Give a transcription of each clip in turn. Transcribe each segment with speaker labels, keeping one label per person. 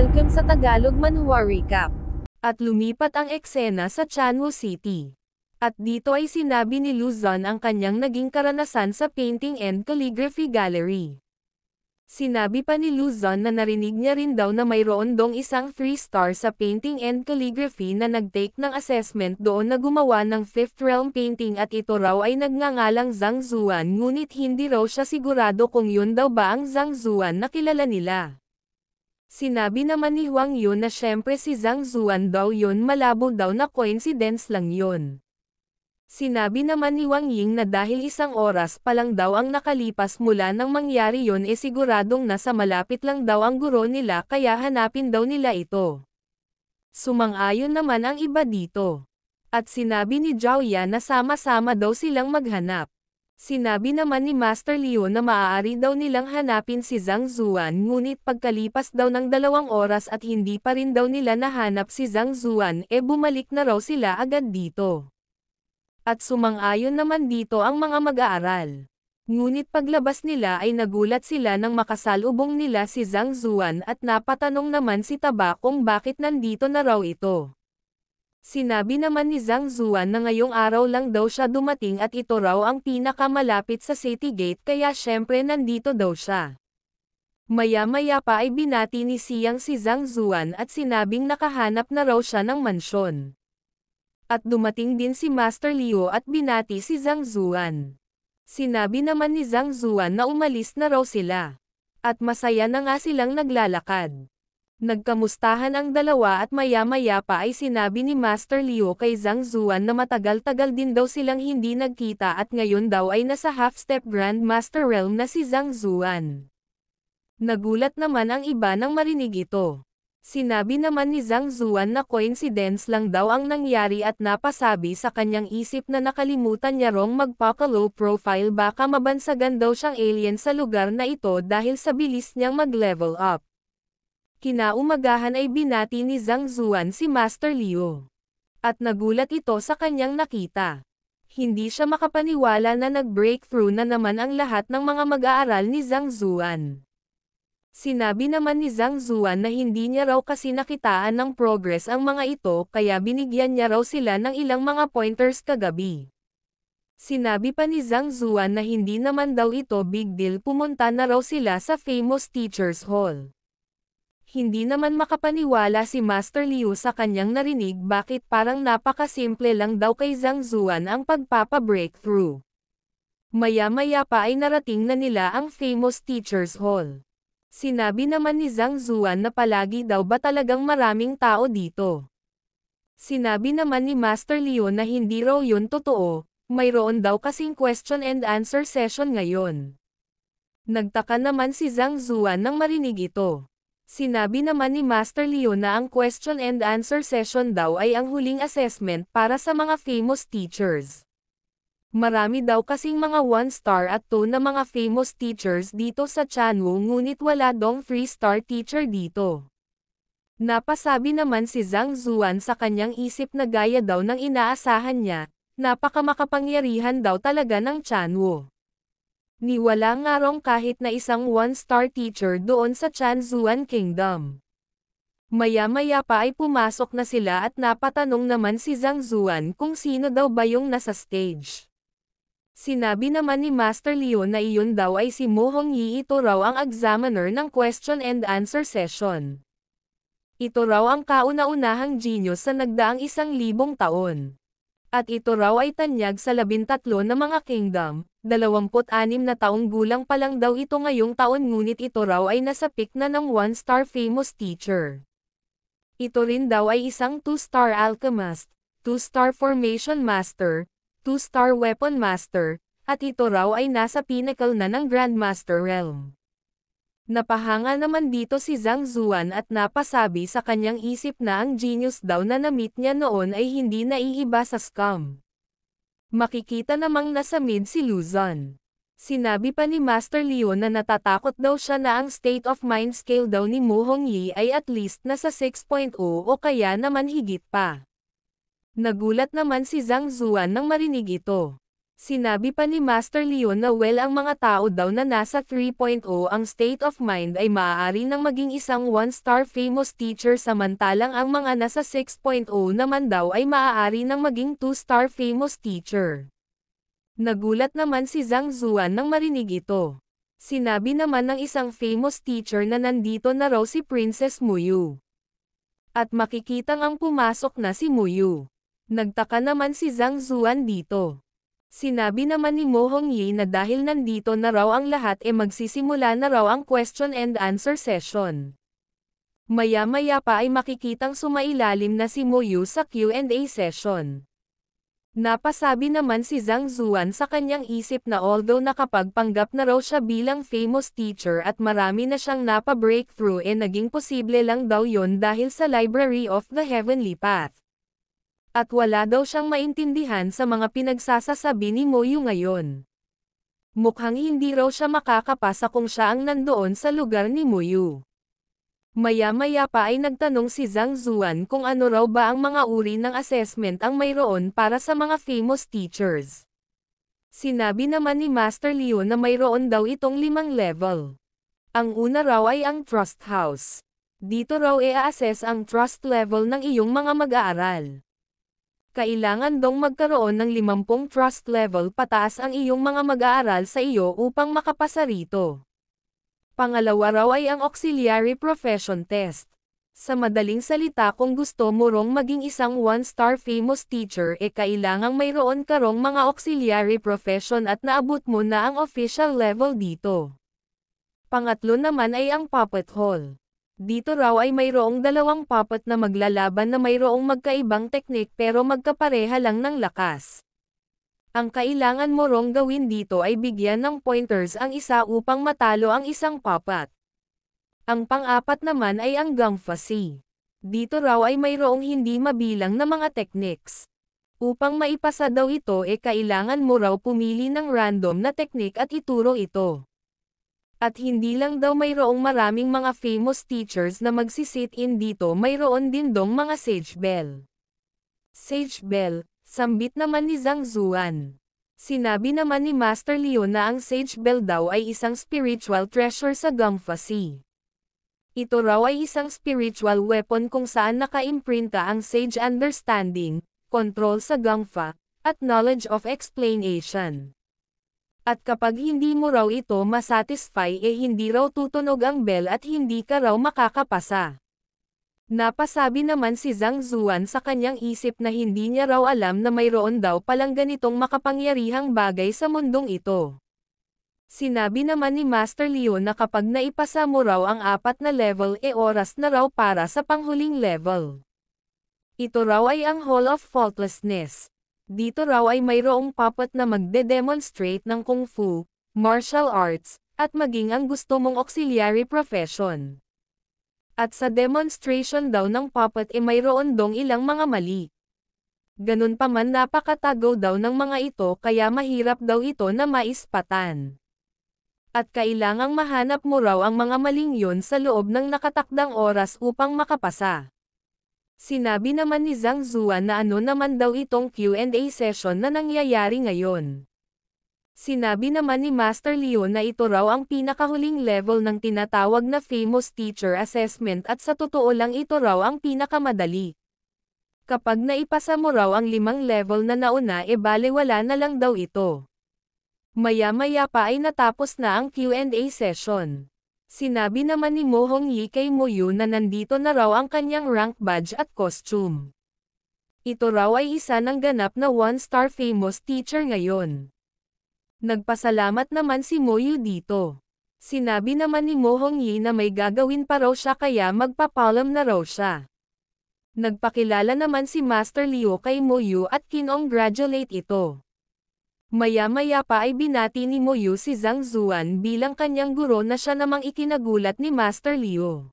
Speaker 1: Welcome sa Tagalog Manhua Recap. At lumipat ang eksena sa Chanwo City. At dito ay sinabi ni Luzon ang kanyang naging karanasan sa Painting and Calligraphy Gallery. Sinabi pa ni Luzon na narinig niya rin daw na mayroon dong isang 3-star sa Painting and Calligraphy na nagtake ng assessment doon na gumawa ng Fifth Realm Painting at ito raw ay nagngangalang Zhang Zuan ngunit hindi raw siya sigurado kung yun daw ba ang Zhang Zuan na kilala nila. Sinabi naman ni Huang Yun na syempre si Zhang Zuan daw yun malabo daw na coincidence lang yun. Sinabi naman ni Wang Ying na dahil isang oras pa lang daw ang nakalipas mula nang mangyari yon e eh siguradong nasa malapit lang daw ang guro nila kaya hanapin daw nila ito. Sumang-ayon naman ang iba dito. At sinabi ni Zhao Ya na sama-sama daw silang maghanap. Sinabi naman ni Master Leo na maaari daw nilang hanapin si Zhang Zuan ngunit pagkalipas daw ng dalawang oras at hindi pa rin daw nila nahanap si Zhang Zuan e bumalik na raw sila agad dito. At sumang-ayon naman dito ang mga mag-aaral. Ngunit paglabas nila ay nagulat sila nang makasalubong nila si Zhang Zuan at napatanong naman si Taba kung bakit nandito na raw ito. Sinabi naman ni Zhang Zuan na ngayong araw lang daw siya dumating at ito raw ang pinakamalapit sa city gate kaya syempre nandito daw siya. Maya-maya pa ay binati ni Siyang si Zhang Zuan at sinabing nakahanap na raw siya ng mansyon. At dumating din si Master Leo at binati si Zhang Zuan. Sinabi naman ni Zhang Zuan na umalis na raw sila. At masaya na nga silang naglalakad. Nagkamustahan ang dalawa at maya-maya pa ay sinabi ni Master Leo kay Zhang Zuan na matagal-tagal din daw silang hindi nagkita at ngayon daw ay nasa half-step Grandmaster Realm na si Zhang Zuan. Nagulat naman ang iba nang marinig ito. Sinabi naman ni Zhang Zuan na coincidence lang daw ang nangyari at napasabi sa kanyang isip na nakalimutan niya rong magpaka-low profile baka mabansagan daw siyang alien sa lugar na ito dahil sa bilis niyang mag-level up. Kinaumagahan ay binati ni Zhang Zuan si Master Liu. At nagulat ito sa kanyang nakita. Hindi siya makapaniwala na nag-breakthrough na naman ang lahat ng mga mag-aaral ni Zhang Zuan. Sinabi naman ni Zhang Zuan na hindi niya raw kasi nakitaan ng progress ang mga ito kaya binigyan niya raw sila ng ilang mga pointers kagabi. Sinabi pa ni Zhang Zuan na hindi naman daw ito big deal pumunta na raw sila sa famous teacher's hall hindi naman makapaniwala si Master Liu sa kanyang narinig bakit parang napakasimple lang daw kay Zhang Zuan ang pagpapa-breakthrough. Maya-maya pa ay narating na nila ang famous Teacher's Hall. Sinabi naman ni Zhang Zuan na palagi daw ba talagang maraming tao dito. Sinabi naman ni Master Liu na hindi raw yun totoo, mayroon daw kasing question and answer session ngayon. Nagtaka naman si Zhang Zuan nang marinig ito. Sinabi naman ni Master Leo na ang question and answer session daw ay ang huling assessment para sa mga famous teachers. Marami daw kasing mga one-star at two na mga famous teachers dito sa Chanwu ngunit wala dong three-star teacher dito. Napasabi naman si Zhang Zuan sa kanyang isip na gaya daw ng inaasahan niya, napakamakapangyarihan daw talaga ng Chanwu ni wala nga rong kahit na isang one-star teacher doon sa Chanzuan Kingdom. Maya-maya pa ay pumasok na sila at napatanong naman si Zhang Zuan kung sino daw ba yung nasa stage. Sinabi naman ni Master Leo na iyon daw ay si Mo Yi ito raw ang examiner ng question and answer session. Ito raw ang kauna-unahang genius sa nagdaang isang libong taon. At ito raw ay tanyag sa labintatlo na mga kingdom, 26 na taong gulang pa lang daw ito ngayong taon ngunit ito raw ay nasa peak na ng one-star famous teacher. Ito rin daw ay isang two-star alchemist, two-star formation master, two-star weapon master, at ito raw ay nasa pinnacle na ng Grandmaster realm. Napahanga naman dito si Zhang Zuan at napasabi sa kanyang isip na ang genius daw na namit niya noon ay hindi naiiba sa scam. Makikita namang nasa mid si Luzon. Sinabi pa ni Master Leon na natatakot daw siya na ang state of mind scale daw ni Mo Hong Yi ay at least nasa 6.0 o kaya naman higit pa. Nagulat naman si Zhang Zuan nang marinig ito. Sinabi pa ni Master Leon na well ang mga tao daw na nasa 3.0 ang state of mind ay maaari nang maging isang one-star famous teacher samantalang ang mga nasa 6.0 naman daw ay maaari nang maging two-star famous teacher. Nagulat naman si Zhang Zuan nang marinig ito. Sinabi naman ng isang famous teacher na nandito na raw si Princess Muyu. At makikitang ang pumasok na si Muyu. Nagtaka naman si Zhang Zuan dito. Sinabi naman ni Mo Hong Yi na dahil nandito na raw ang lahat e eh magsisimula na raw ang question and answer session. Maya-maya pa ay makikitang sumailalim na si Mo Yu sa Q&A session. Napasabi naman si Zhang Zuan sa kanyang isip na although nakapagpanggap na raw siya bilang famous teacher at marami na siyang napa-breakthrough e eh naging posible lang daw yon dahil sa Library of the Heavenly Path at wala daw siyang maintindihan sa mga pinagsasasabi ni Moyu ngayon. Mukhang hindi raw siya makakapasa kung siya ang nandoon sa lugar ni Moyu. Maya-maya pa ay nagtanong si Zhang Zuan kung ano raw ba ang mga uri ng assessment ang mayroon para sa mga famous teachers. Sinabi naman ni Master Leo na mayroon daw itong limang level. Ang una raw ay ang trust house. Dito raw e-assess ang trust level ng iyong mga mag-aaral. Kailangan dong magkaroon ng 50 trust level pataas ang iyong mga mag-aaral sa iyo upang makapasa rito. Pangalawa raw ay ang Auxiliary Profession Test. Sa madaling salita kung gusto mo rong maging isang one-star famous teacher e eh kailangang mayroon ka rong mga auxiliary profession at naabot mo na ang official level dito. Pangatlo naman ay ang puppet hall. Dito raw ay mayroong dalawang papat na maglalaban na mayroong magkaibang teknik pero magkapareha lang ng lakas. Ang kailangan mo rong gawin dito ay bigyan ng pointers ang isa upang matalo ang isang papat. Ang pang-apat naman ay ang gangfasi. Dito raw ay mayroong hindi mabilang na mga techniques. Upang maipasa daw ito e eh kailangan mo raw pumili ng random na teknik at ituro ito. At hindi lang daw mayroong maraming mga famous teachers na magsisit-in dito mayroon din dong mga sage bell. Sage bell, sambit naman ni Zhang Zuan. Sinabi naman ni Master Leon na ang Sage Bell daw ay isang spiritual treasure sa Gangfa Sea. Ito raw ay isang spiritual weapon kung saan nakaimprinta ang sage understanding, control sa Gangfa, at knowledge of explanation. At kapag hindi mo raw ito masatisfy eh hindi raw tutunog ang bell at hindi ka raw makakapasa. Napasabi naman si Zhang Zuan sa kanyang isip na hindi niya raw alam na mayroon daw palang ganitong makapangyarihang bagay sa mundong ito. Sinabi naman ni Master Leon na kapag naipasa mo raw ang apat na level e oras na raw para sa panghuling level. Ito raw ay ang Hall of Faultlessness dito raw ay mayroong papat na magde-demonstrate ng kung fu, martial arts, at maging ang gusto mong auxiliary profession. At sa demonstration daw ng papat ay eh mayroon dong ilang mga mali. Ganun pa man napakatago daw ng mga ito kaya mahirap daw ito na maispatan. At kailangang mahanap mo raw ang mga maling yon sa loob ng nakatakdang oras upang makapasa. Sinabi naman ni Zhang Zuan na ano naman daw itong Q&A session na nangyayari ngayon. Sinabi naman ni Master Leon na ito raw ang pinakahuling level ng tinatawag na famous teacher assessment at sa totoo lang ito raw ang pinakamadali. Kapag naipasa mo raw ang limang level na nauna e bale wala na lang daw ito. Maya-maya pa ay natapos na ang Q&A session. Sinabi naman ni Mo Hong Yi kay Mo Yu na nandito na raw ang kanyang rank badge at costume. Ito raw ay isa ng ganap na one-star famous teacher ngayon. Nagpasalamat naman si Mo Yu dito. Sinabi naman ni Mo Hong Yi na may gagawin pa raw siya kaya magpapalam na raw siya. Nagpakilala naman si Master Liu kay Mo Yu at kinongratulate ito. Maya-maya pa ay binati ni Moyu si Zhang Zuan bilang kanyang guro na siya namang ikinagulat ni Master Liu.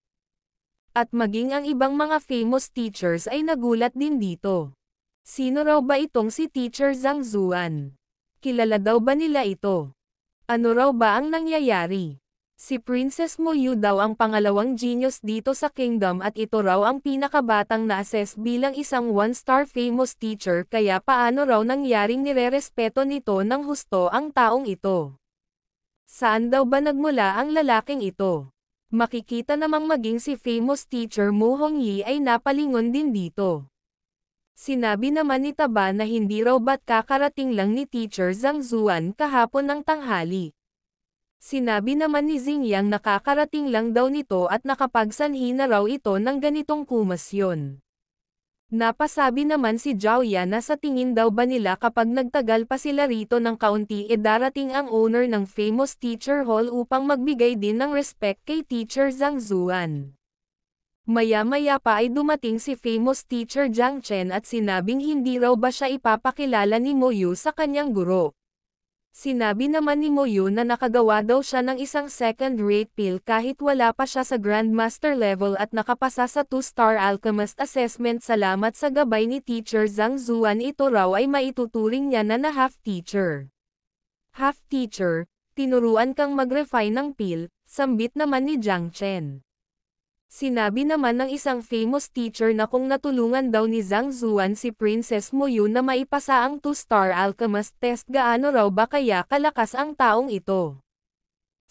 Speaker 1: At maging ang ibang mga famous teachers ay nagulat din dito. Sino raw ba itong si Teacher Zhang Zuan? Kilala daw ba nila ito? Ano raw ba ang nangyayari? Si Princess Muyu daw ang pangalawang genius dito sa kingdom at ito raw ang pinakabatang na-assess bilang isang one-star famous teacher kaya paano raw nangyaring nirerespeto nito ng husto ang taong ito. Saan daw ba nagmula ang lalaking ito? Makikita namang maging si famous teacher Mu Hongyi ay napalingon din dito. Sinabi naman ni Taba na hindi raw ba't kakarating lang ni teacher Zhang Zuan kahapon ng tanghali Sinabi naman ni Zingyang nakakarating lang daw nito at nakapagsanhi na raw ito ng ganitong kumasyon. Napasabi naman si Zhao Ya na sa tingin daw ba nila kapag nagtagal pa sila rito ng kaunti e darating ang owner ng famous teacher hall upang magbigay din ng respect kay teacher Zhang Zuan. Maya-maya pa ay dumating si famous teacher Jiang Chen at sinabing hindi raw ba siya ipapakilala ni Moyu sa kanyang guro. Sinabi naman ni Moyo na nakagawa daw siya ng isang second-rate pill kahit wala pa siya sa Grandmaster level at nakapasa sa 2-star Alchemist Assessment salamat sa gabay ni Teacher Zhang Zuan ito raw ay maituturing niya na na half-teacher. Half-teacher, tinuruan kang mag-refine ng pill, sambit naman ni Jiang Chen. Sinabi naman ng isang famous teacher na kung natulungan daw ni Zhang Zuan si Princess Moyu na maipasa ang two-star alchemist test gaano raw ba kaya kalakas ang taong ito.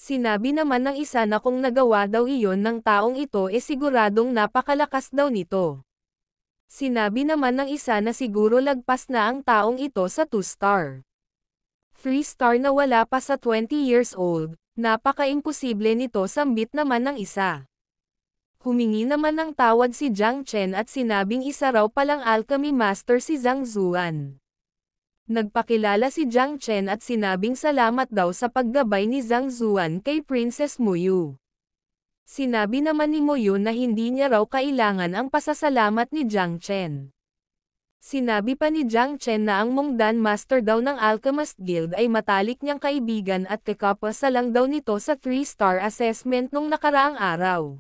Speaker 1: Sinabi naman ng isa na kung nagawa daw iyon ng taong ito e siguradong napakalakas daw nito. Sinabi naman ng isa na siguro lagpas na ang taong ito sa two-star. Three-star na wala pa sa 20 years old, napaka-imposible nito sambit naman ng isa. Humingi naman ng tawag si Jiang Chen at sinabing isa raw palang alchemy master si Zhang Zuan. Nagpakilala si Jiang Chen at sinabing salamat daw sa paggabay ni Zhang Zuan kay Princess Muyu. Sinabi naman ni Muyu na hindi niya raw kailangan ang pasasalamat ni Jiang Chen. Sinabi pa ni Jiang Chen na ang Mongdan Master daw ng Alchemist Guild ay matalik niyang kaibigan at kakapasa lang daw nito sa 3-star assessment nung nakaraang araw.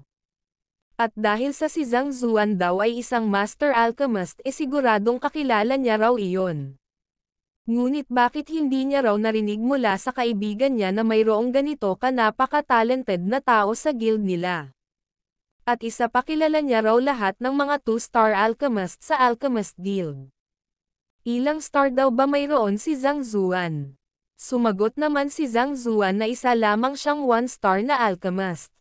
Speaker 1: At dahil sa si Zhang Zuan daw ay isang master alchemist e eh siguradong kakilala niya raw iyon. Ngunit bakit hindi niya raw narinig mula sa kaibigan niya na mayroong ganito ka napaka-talented na tao sa guild nila? At isa pa kilala niya raw lahat ng mga two-star alchemist sa alchemist guild. Ilang star daw ba mayroon si Zhang Zuan? Sumagot naman si Zhang Zuan na isa lamang siyang one-star na alchemist.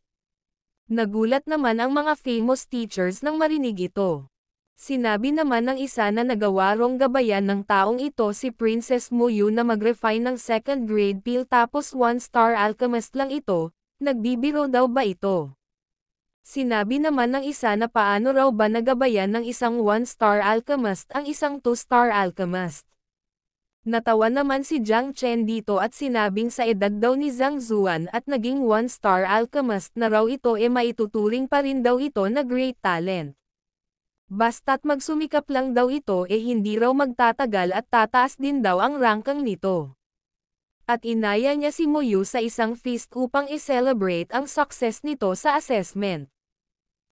Speaker 1: Nagulat naman ang mga famous teachers nang marinig ito. Sinabi naman ng isa na nagawarong gabayan ng taong ito si Princess Muyu na mag-refine ng second grade peel tapos one-star alchemist lang ito, nagbibiro daw ba ito? Sinabi naman ng isa na paano raw ba nagabayan ng isang one-star alchemist ang isang two-star alchemist. Natawa naman si Jiang Chen dito at sinabing sa edad daw ni Zhang Zuan at naging one-star alchemist na raw ito e eh maituturing pa rin daw ito na great talent. Basta't magsumikap lang daw ito e eh hindi raw magtatagal at tataas din daw ang rangkang nito. At inaya niya si Moyu sa isang feast upang i-celebrate ang success nito sa assessment.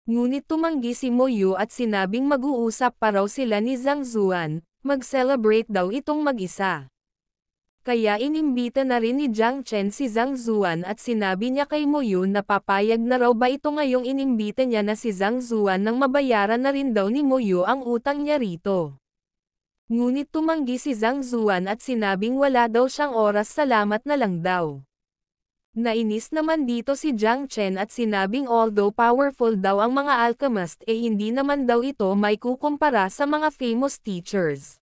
Speaker 1: Ngunit tumanggi si Moyu at sinabing mag-uusap pa raw sila ni Zhang Zuan, Mag-celebrate daw itong mag-isa. Kaya inimbita na rin ni Jiang Chen si Zhang Zuan at sinabi niya kay Mo Yun na papayag na raw ba ito ngayong inimbita niya na si Zhang Zuan nang mabayaran na rin daw ni Mo Yu ang utang niya rito. Ngunit tumanggi si Zhang Zuan at sinabing wala daw siyang oras salamat na lang daw. Nainis naman dito si Jiang Chen at sinabing although powerful daw ang mga alchemist eh hindi naman daw ito may kukumpara sa mga famous teachers.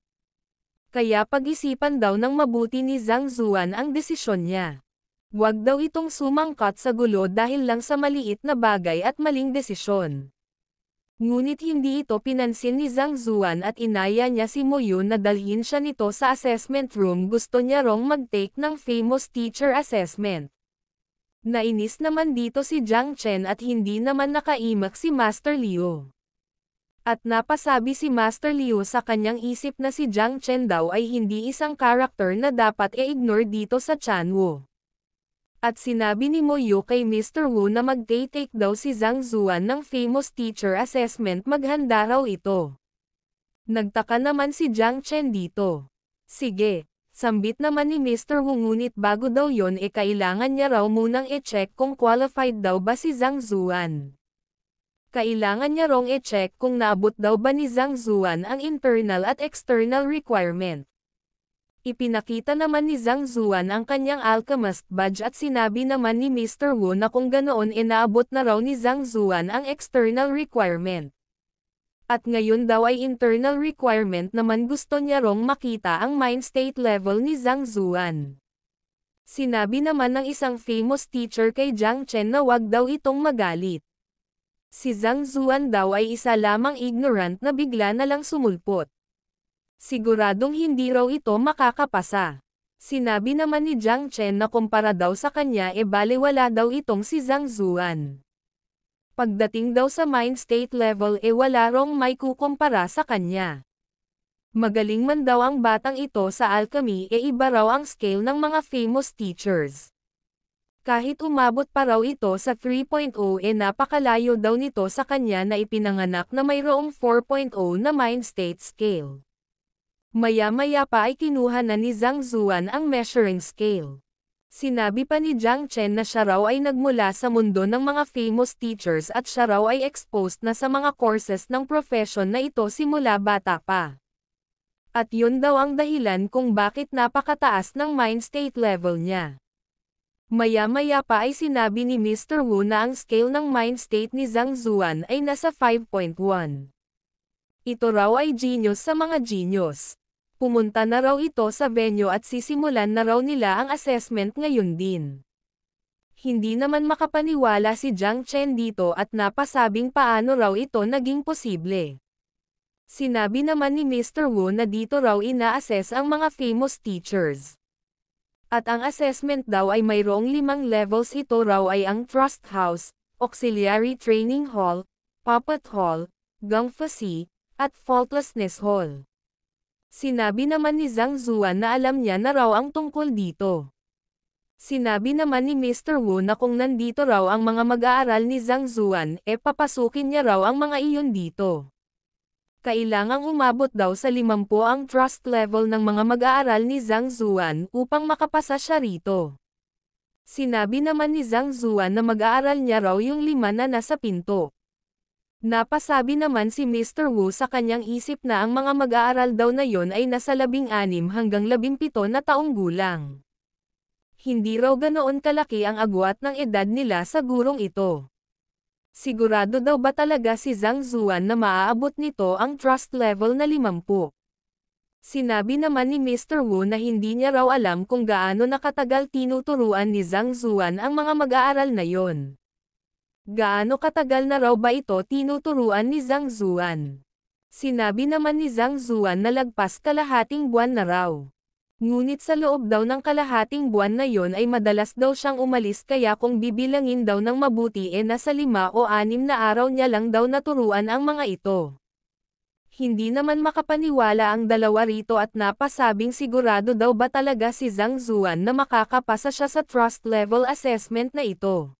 Speaker 1: Kaya pag-isipan daw ng mabuti ni Zhang Zuan ang desisyon niya. Huwag daw itong sumangkat sa gulo dahil lang sa maliit na bagay at maling desisyon. Ngunit hindi ito pinansin ni Zhang Zuan at inaya niya si Moyun na dalhin siya nito sa assessment room gusto niya rong mag-take ng famous teacher assessment. Nainis naman dito si Jiang Chen at hindi naman nakaimak si Master Liu. At napasabi si Master Liu sa kanyang isip na si Jiang Chen daw ay hindi isang karakter na dapat i ignore dito sa Chan Wu. At sinabi ni Moyo kay Mr. Wu na mag take daw si Zhang Zuan ng famous teacher assessment maghanda raw ito. Nagtaka naman si Jiang Chen dito. Sige, Sambit naman ni Mr. Wu ngunit bago daw yon e eh, kailangan niya raw munang e-check kung qualified daw ba si Zhang Zuan. Kailangan niya rong e-check kung naabot daw ba ni Zhang Zuan ang internal at external requirement. Ipinakita naman ni Zhang Zuan ang kanyang alchemist badge at sinabi naman ni Mr. Wu na kung ganoon e naabot na raw ni Zhang Zuan ang external requirement at ngayon daw ay internal requirement naman gusto niya rong makita ang mind state level ni Zhang Zuan. Sinabi naman ng isang famous teacher kay Jiang Chen na wag daw itong magalit. Si Zhang Zuan daw ay isa lamang ignorant na bigla na lang sumulpot. Siguradong hindi raw ito makakapasa. Sinabi naman ni Jiang Chen na kumpara daw sa kanya e bale wala daw itong si Zhang Zuan. Pagdating daw sa mind state level e eh wala rong may kukumpara sa kanya. Magaling man daw ang batang ito sa alchemy e eh iba raw ang scale ng mga famous teachers. Kahit umabot pa raw ito sa 3.0 e eh napakalayo daw nito sa kanya na ipinanganak na mayroong 4.0 na mind state scale. Maya-maya pa ay kinuha na ni Zhang Zuan ang measuring scale. Sinabi pa ni Jiang Chen na siya raw ay nagmula sa mundo ng mga famous teachers at siya raw ay exposed na sa mga courses ng profession na ito simula bata pa. At yun daw ang dahilan kung bakit napakataas ng mind state level niya. Maya-maya pa ay sinabi ni Mr. Wu na ang scale ng mind state ni Zhang Zuan ay nasa 5.1. Ito raw ay genius sa mga genius. Pumunta na raw ito sa venue at sisimulan na raw nila ang assessment ngayon din. Hindi naman makapaniwala si Jiang Chen dito at napasabing paano raw ito naging posible. Sinabi naman ni Mr. Wu na dito raw ina-assess ang mga famous teachers. At ang assessment daw ay mayroong limang levels ito raw ay ang Trust House, Auxiliary Training Hall, Puppet Hall, Gangfa Si, at Faultlessness Hall. Sinabi naman ni Zhang Zuan na alam niya na raw ang tungkol dito. Sinabi naman ni Mr. Wu na kung nandito raw ang mga mag-aaral ni Zhang Zuan, e eh papasukin niya raw ang mga iyon dito. Kailangang umabot daw sa 50 ang trust level ng mga mag-aaral ni Zhang Zuan upang makapasa siya rito. Sinabi naman ni Zhang Zuan na mag-aaral niya raw yung lima na nasa pinto. Napasabi naman si Mr. Wu sa kanyang isip na ang mga mag-aaral daw na yon ay nasa labing-anim hanggang labimpito na taong gulang. Hindi raw ganoon kalaki ang agwat ng edad nila sa gurong ito. Sigurado daw ba talaga si Zhang Zuan na maaabot nito ang trust level na 50? Sinabi naman ni Mr. Wu na hindi niya raw alam kung gaano nakatagal tinuturuan ni Zhang Zuan ang mga mag-aaral na yon. Gaano katagal na raw ba ito tinuturuan ni Zhang Zuan? Sinabi naman ni Zhang Zuan na lagpas kalahating buwan na raw. Ngunit sa loob daw ng kalahating buwan na yon ay madalas daw siyang umalis kaya kung bibilangin daw ng mabuti e eh nasa lima o anim na araw niya lang daw naturuan ang mga ito. Hindi naman makapaniwala ang dalawa rito at napasabing sigurado daw ba talaga si Zhang Zuan na makakapasa siya sa trust level assessment na ito.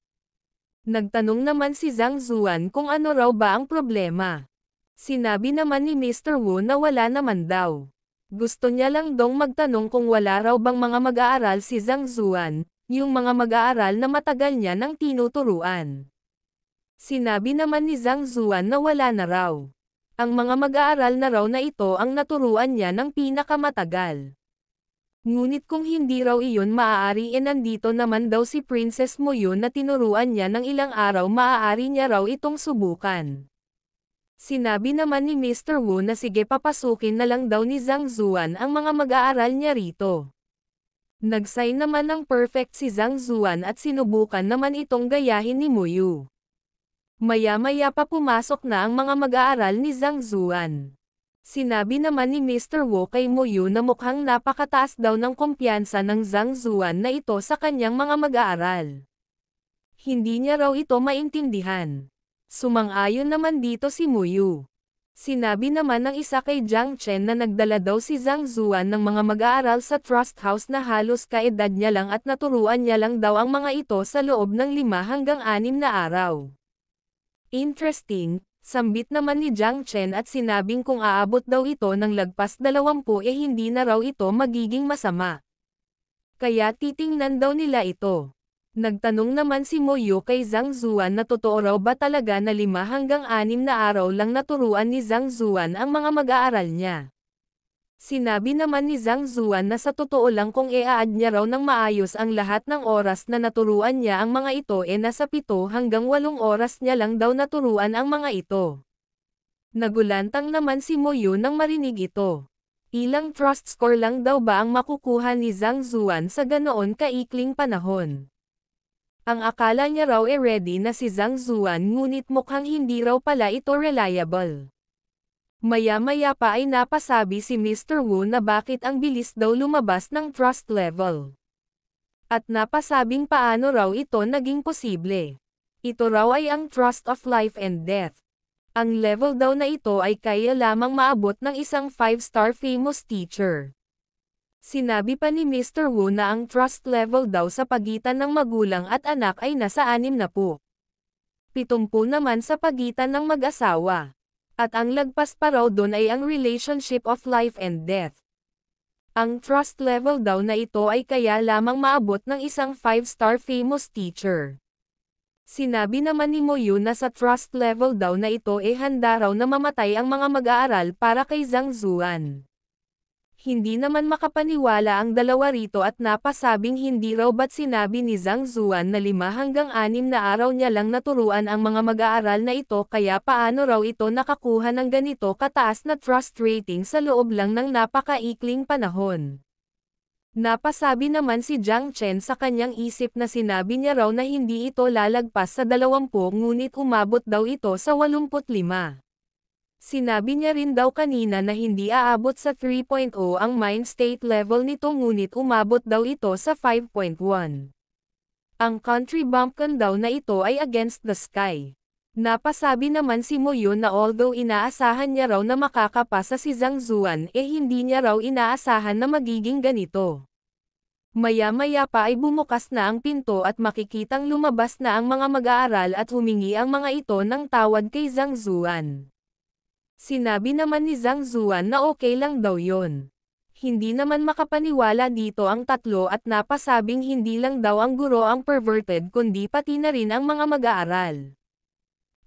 Speaker 1: Nagtanong naman si Zhang Zuan kung ano raw ba ang problema. Sinabi naman ni Mr. Wu na wala naman daw. Gusto niya lang dong magtanong kung wala raw bang mga mag-aaral si Zhang Zuan, yung mga mag-aaral na matagal niya nang tinuturuan. Sinabi naman ni Zhang Zuan na wala na raw. Ang mga mag-aaral na raw na ito ang naturuan niya ng pinakamatagal. Ngunit kung hindi raw iyon maaari e nandito naman daw si Princess Moyon na tinuruan niya ng ilang araw maaari niya raw itong subukan. Sinabi naman ni Mr. Wu na sige papasukin na lang daw ni Zhang Zuan ang mga mag-aaral niya rito. Nagsign naman ng perfect si Zhang Zuan at sinubukan naman itong gayahin ni Muyu. Maya-maya pa pumasok na ang mga mag-aaral ni Zhang Zuan. Sinabi naman ni Mr. Wu kay Moyu na mukhang napakataas daw ng kumpiyansa ng Zhang Zuan na ito sa kanyang mga mag-aaral. Hindi niya raw ito maintindihan. Sumang-ayon naman dito si Moyu. Sinabi naman ng isa kay Jiang Chen na nagdala daw si Zhang Zuan ng mga mag-aaral sa trust house na halos kaedad niya lang at naturuan niya lang daw ang mga ito sa loob ng lima hanggang anim na araw. Interesting, Sambit naman ni Jiang Chen at sinabing kung aabot daw ito ng lagpas 20 eh hindi na raw ito magiging masama. Kaya titingnan daw nila ito. Nagtanong naman si Moyo kay Zhang Zuan na totoo raw ba talaga na lima hanggang anim na araw lang naturuan ni Zhang Zuan ang mga mag-aaral niya. Sinabi naman ni Zhang Zuan na sa totoo lang kung iaad niya raw ng maayos ang lahat ng oras na naturuan niya ang mga ito e nasa 7 hanggang 8 oras niya lang daw naturuan ang mga ito. Nagulantang naman si Moyo nang marinig ito. Ilang trust score lang daw ba ang makukuha ni Zhang Zuan sa ganoon kaikling panahon. Ang akala niya raw e ready na si Zhang Zuan ngunit mukhang hindi raw pala ito reliable. Maya-maya pa ay napasabi si Mr. Wu na bakit ang bilis daw lumabas ng trust level. At napasabing paano raw ito naging posible. Ito raw ay ang trust of life and death. Ang level daw na ito ay kaya lamang maabot ng isang 5-star famous teacher. Sinabi pa ni Mr. Wu na ang trust level daw sa pagitan ng magulang at anak ay nasa anim na po. Pitumpo naman sa pagitan ng mag-asawa. At ang lagpas pa raw doon ay ang relationship of life and death. Ang trust level daw na ito ay kaya lamang maabot ng isang 5-star famous teacher. Sinabi naman ni Moyu na sa trust level daw na ito eh handa raw na mamatay ang mga mag-aaral para kay Zhang Zuan hindi naman makapaniwala ang dalawa rito at napasabing hindi raw ba't sinabi ni Zhang Zuan na lima hanggang anim na araw niya lang naturuan ang mga mag-aaral na ito kaya paano raw ito nakakuha ng ganito kataas na trust rating sa loob lang ng napakaikling panahon. Napasabi naman si Jiang Chen sa kanyang isip na sinabi niya raw na hindi ito lalagpas sa 20 ngunit umabot daw ito sa 85. Sinabi niya rin daw kanina na hindi aabot sa 3.0 ang mind state level nito ngunit umabot daw ito sa 5.1. Ang country bumpkin daw na ito ay against the sky. Napasabi naman si Moyun na although inaasahan niya raw na makakapasa si Zhang Zuan eh hindi niya raw inaasahan na magiging ganito. Maya-maya pa ay bumukas na ang pinto at makikitang lumabas na ang mga mag-aaral at humingi ang mga ito ng tawad kay Zhang Zuan. Sinabi naman ni Zhang Zuan na okay lang daw yon. Hindi naman makapaniwala dito ang tatlo at napasabing hindi lang daw ang guro ang perverted kundi pati na rin ang mga mag-aaral.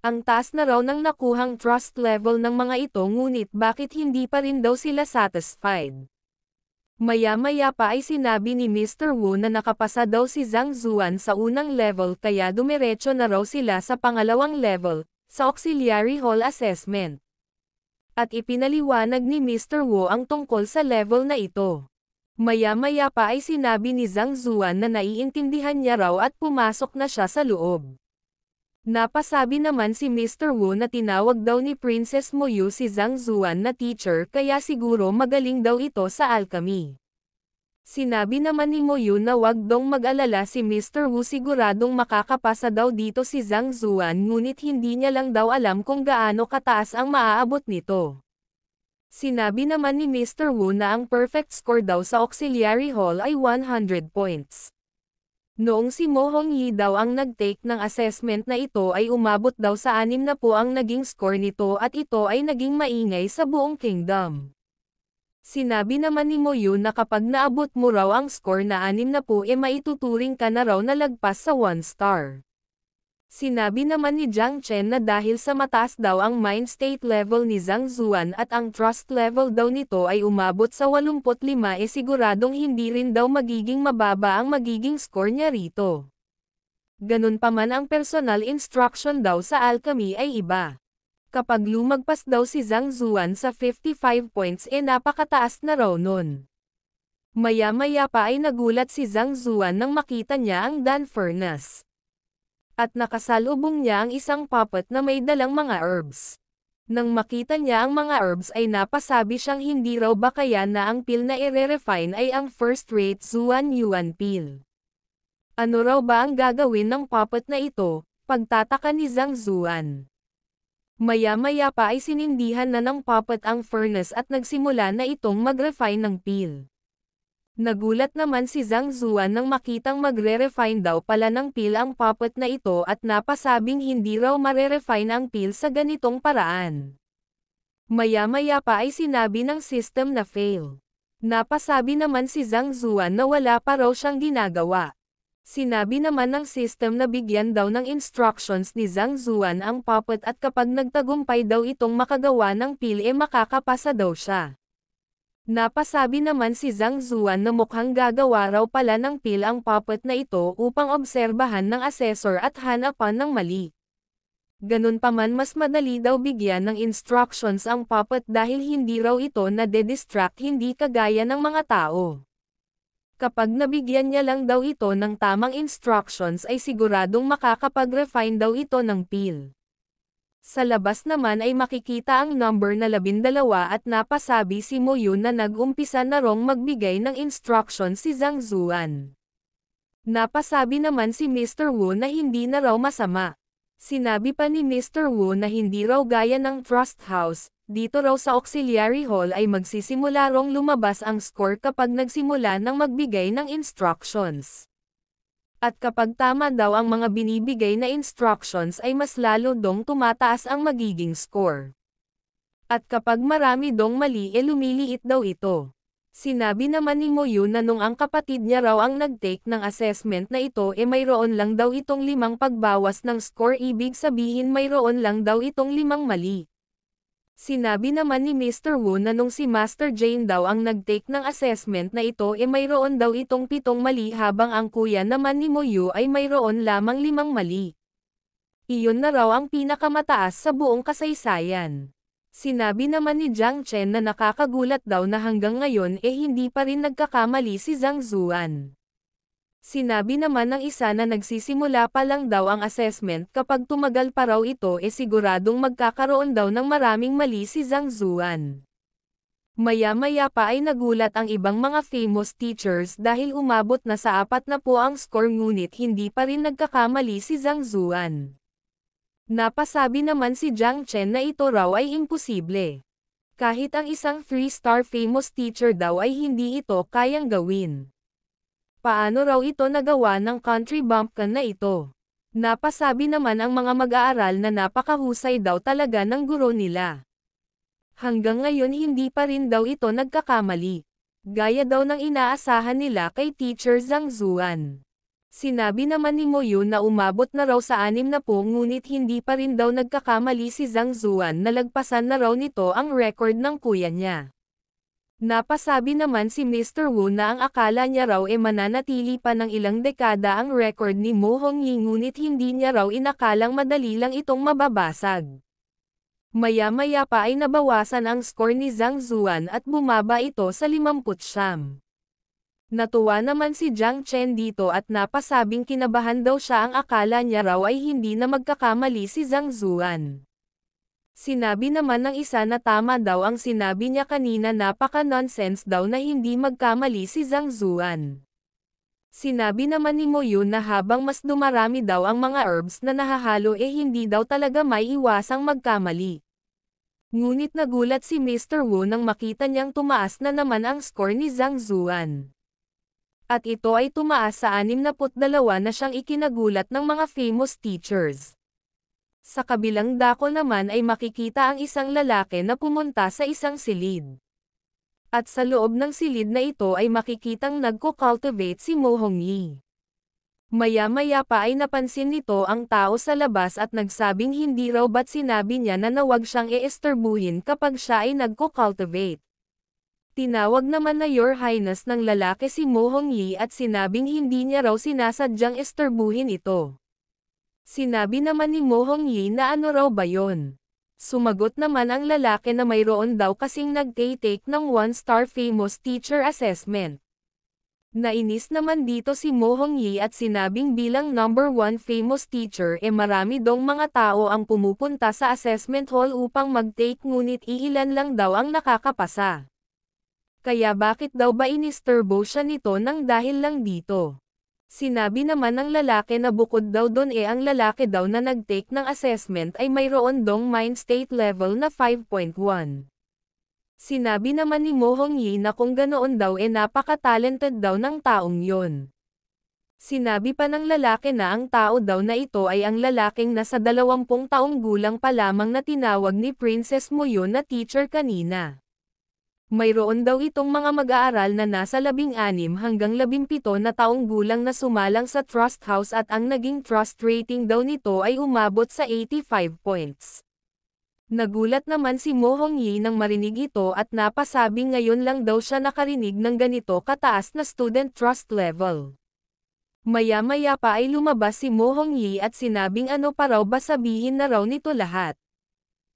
Speaker 1: Ang taas na raw ng nakuhang trust level ng mga ito ngunit bakit hindi pa rin daw sila satisfied. Maya-maya pa ay sinabi ni Mr. Wu na nakapasa daw si Zhang Zuan sa unang level kaya dumiretso na raw sila sa pangalawang level, sa auxiliary hall assessment at ipinaliwanag ni Mr. Wu ang tungkol sa level na ito. Maya-maya pa ay sinabi ni Zhang Zuan na naiintindihan niya raw at pumasok na siya sa loob. Napasabi naman si Mr. Wu na tinawag daw ni Princess Moyu si Zhang Zuan na teacher kaya siguro magaling daw ito sa alchemy. Sinabi naman ni Moyun na wag dong mag-alala si Mr. Wu siguradong makakapasa daw dito si Zhang Zuan ngunit hindi niya lang daw alam kung gaano kataas ang maaabot nito. Sinabi naman ni Mr. Wu na ang perfect score daw sa auxiliary hall ay 100 points. Noong si Mo Hong Yi daw ang nag-take ng assessment na ito ay umabot daw sa anim na po ang naging score nito at ito ay naging maingay sa buong kingdom. Sinabi naman ni Moyo na kapag naabot mo raw ang score na 6 na po e eh maituturing ka na raw na lagpas sa 1 star. Sinabi naman ni Jiang Chen na dahil sa mataas daw ang mind state level ni Zhang Zuan at ang trust level daw nito ay umabot sa 85 e eh siguradong hindi rin daw magiging mababa ang magiging score niya rito. Ganun pa man ang personal instruction daw sa alchemy ay iba kapag lumagpas daw si Zhang Zuan sa 55 points e napakataas na raw nun. Maya-maya pa ay nagulat si Zhang Zuan nang makita niya ang Dan Furnace. At nakasalubong niya ang isang puppet na may dalang mga herbs. Nang makita niya ang mga herbs ay napasabi siyang hindi raw ba kaya na ang pill na ire-refine ay ang first-rate Zuan Yuan pill. Ano raw ba ang gagawin ng puppet na ito, pagtataka ni Zhang Zuan. Maya-maya pa ay sinindihan na ng puppet ang furnace at nagsimula na itong mag-refine ng peel. Nagulat naman si Zhang Zuan nang makitang magre-refine daw pala ng peel ang puppet na ito at napasabing hindi raw mare-refine ang peel sa ganitong paraan. Maya-maya pa ay sinabi ng system na fail. Napasabi naman si Zhang Zuan na wala pa raw siyang ginagawa. Sinabi naman ng system na bigyan daw ng instructions ni Zhang Zuan ang puppet at kapag nagtagumpay daw itong makagawa ng pili e eh, makakapasa daw siya. Napasabi naman si Zhang Zuan na mukhang gagawa raw pala ng pil ang puppet na ito upang obserbahan ng assessor at hanapan ng mali. Ganun paman mas madali daw bigyan ng instructions ang puppet dahil hindi raw ito na de distract hindi kagaya ng mga tao. Kapag nabigyan niya lang daw ito ng tamang instructions ay siguradong makakapag-refine daw ito ng peel. Sa labas naman ay makikita ang number na labindalawa at napasabi si Moyu na nag-umpisa na rong magbigay ng instruction si Zhang Zuan. Napasabi naman si Mr. Wu na hindi na raw masama. Sinabi pa ni Mr. Wu na hindi raw gaya ng trust house, dito raw sa auxiliary hall ay magsisimula rong lumabas ang score kapag nagsimula ng magbigay ng instructions. At kapag tama daw ang mga binibigay na instructions ay mas lalo dong tumataas ang magiging score. At kapag marami dong mali e eh lumiliit daw ito. Sinabi naman ni Moyu na nung ang kapatid niya raw ang nagtake ng assessment na ito e eh mayroon lang daw itong limang pagbawas ng score ibig sabihin mayroon lang daw itong limang mali. Sinabi naman ni Mr. Wu na nung si Master Jane daw ang nagtake ng assessment na ito e eh mayroon daw itong pitong mali habang ang kuya naman ni Moyu ay mayroon lamang limang mali. Iyon na raw ang pinakamataas sa buong kasaysayan. Sinabi naman ni Jiang Chen na nakakagulat daw na hanggang ngayon eh hindi pa rin nagkakamali si Zhang Zuan. Sinabi naman ng isa na nagsisimula pa lang daw ang assessment kapag tumagal pa raw ito e eh siguradong magkakaroon daw ng maraming mali si Zhang Zuan. Maya-maya pa ay nagulat ang ibang mga famous teachers dahil umabot na sa apat na po ang score ngunit hindi pa rin nagkakamali si Zhang Zuan. Napasabi naman si Jiang Chen na ito raw ay imposible. Kahit ang isang three-star famous teacher daw ay hindi ito kayang gawin. Paano raw ito nagawa ng country bumpkin na ito? Napasabi naman ang mga mag-aaral na napakahusay daw talaga ng guro nila. Hanggang ngayon hindi pa rin daw ito nagkakamali. Gaya daw ng inaasahan nila kay teacher Zhang Zuan. Sinabi naman ni Moyo na umabot na raw sa anim na po ngunit hindi pa rin daw nagkakamali si Zhang Zuan na lagpasan na raw nito ang record ng kuya niya. Napasabi naman si Mr. Wu na ang akala niya raw e mananatili pa ng ilang dekada ang record ni Mo Hongyi ngunit hindi niya raw inakalang madali lang itong mababasag. Maya-maya pa ay nabawasan ang score ni Zhang Zuan at bumaba ito sa 50. Natuwa naman si Jiang Chen dito at napasabing kinabahan daw siya ang akala niya raw ay hindi na magkakamali si Zhang Zuan. Sinabi naman ng isa na tama daw ang sinabi niya kanina napaka-nonsense daw na hindi magkamali si Zhang Zuan. Sinabi naman ni Mo Yun na habang mas dumarami daw ang mga herbs na nahahalo eh hindi daw talaga may iwasang magkamali. Ngunit nagulat si Mr. Wu nang makita niyang tumaas na naman ang score ni Zhang Zuan. At ito ay tumaas sa 62 na siyang ikinagulat ng mga famous teachers. Sa kabilang dako naman ay makikita ang isang lalaki na pumunta sa isang silid. At sa loob ng silid na ito ay makikitang nagko-cultivate si Mo Yi. Maya-maya pa ay napansin nito ang tao sa labas at nagsabing hindi raw ba't sinabi niya na nawag siyang eesterbuhin kapag siya ay nagko-cultivate. Tinawag naman na Your Highness ng lalaki si Mo Yi at sinabing hindi niya raw sinasadyang esterbuhin ito. Sinabi naman ni Mo Hong Yi na ano raw ba yon. Sumagot naman ang lalaki na mayroon daw kasing nag-take ng one-star famous teacher assessment. Nainis naman dito si Mo Hong Yi at sinabing bilang number one famous teacher e eh marami dong mga tao ang pumupunta sa assessment hall upang mag-take ngunit iilan lang daw ang nakakapasa. Kaya bakit daw ba inisturbo siya nito nang dahil lang dito? Sinabi naman ng lalaki na bukod daw doon e eh ang lalaki daw na nag-take ng assessment ay mayroon dong mind state level na 5.1. Sinabi naman ni Mo Hong Yi na kung ganoon daw e eh napaka-talented daw ng taong yon. Sinabi pa ng lalaki na ang tao daw na ito ay ang lalaking nasa 20 taong gulang pa lamang na tinawag ni Princess Muyo na teacher kanina. Mayroon daw itong mga mag-aaral na nasa 16 hanggang 17 na taong gulang na sumalang sa trust house at ang naging trust rating daw nito ay umabot sa 85 points. Nagulat naman si Mo Hong Yi nang marinig ito at napasabi ngayon lang daw siya nakarinig ng ganito kataas na student trust level. Maya-maya pa ay lumabas si Mo Hong Yi at sinabing ano pa raw ba sabihin na raw nito lahat.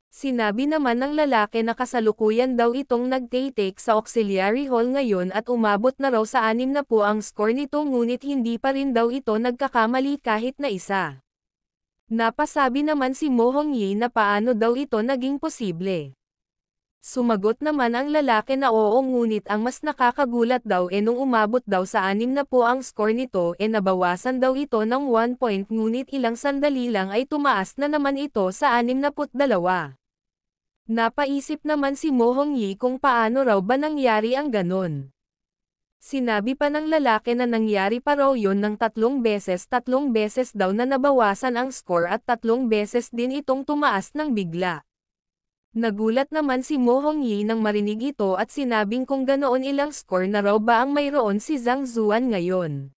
Speaker 1: Sinabi naman ng lalaki na kasalukuyan daw itong nagtaytake sa auxiliary hall ngayon at umabot na raw sa anim na po ang score nito ngunit hindi pa rin daw ito nagkakamali kahit na isa. Napasabi naman si Mo Hong Yi na paano daw ito naging posible. Sumagot naman ang lalaki na oo ngunit ang mas nakakagulat daw e nung umabot daw sa anim na po ang score nito e nabawasan daw ito ng 1 point ngunit ilang sandali lang ay tumaas na naman ito sa anim put dalawa. Napaisip naman si Mohong Yi kung paano raw ba nangyari ang ganon. Sinabi pa ng lalaki na nangyari pa raw yon ng tatlong beses tatlong beses daw na nabawasan ang score at tatlong beses din itong tumaas ng bigla. Nagulat naman si Mohong Yi nang marinig ito at sinabing kung ganoon ilang score na raw ba ang mayroon si Zhang Zuan ngayon.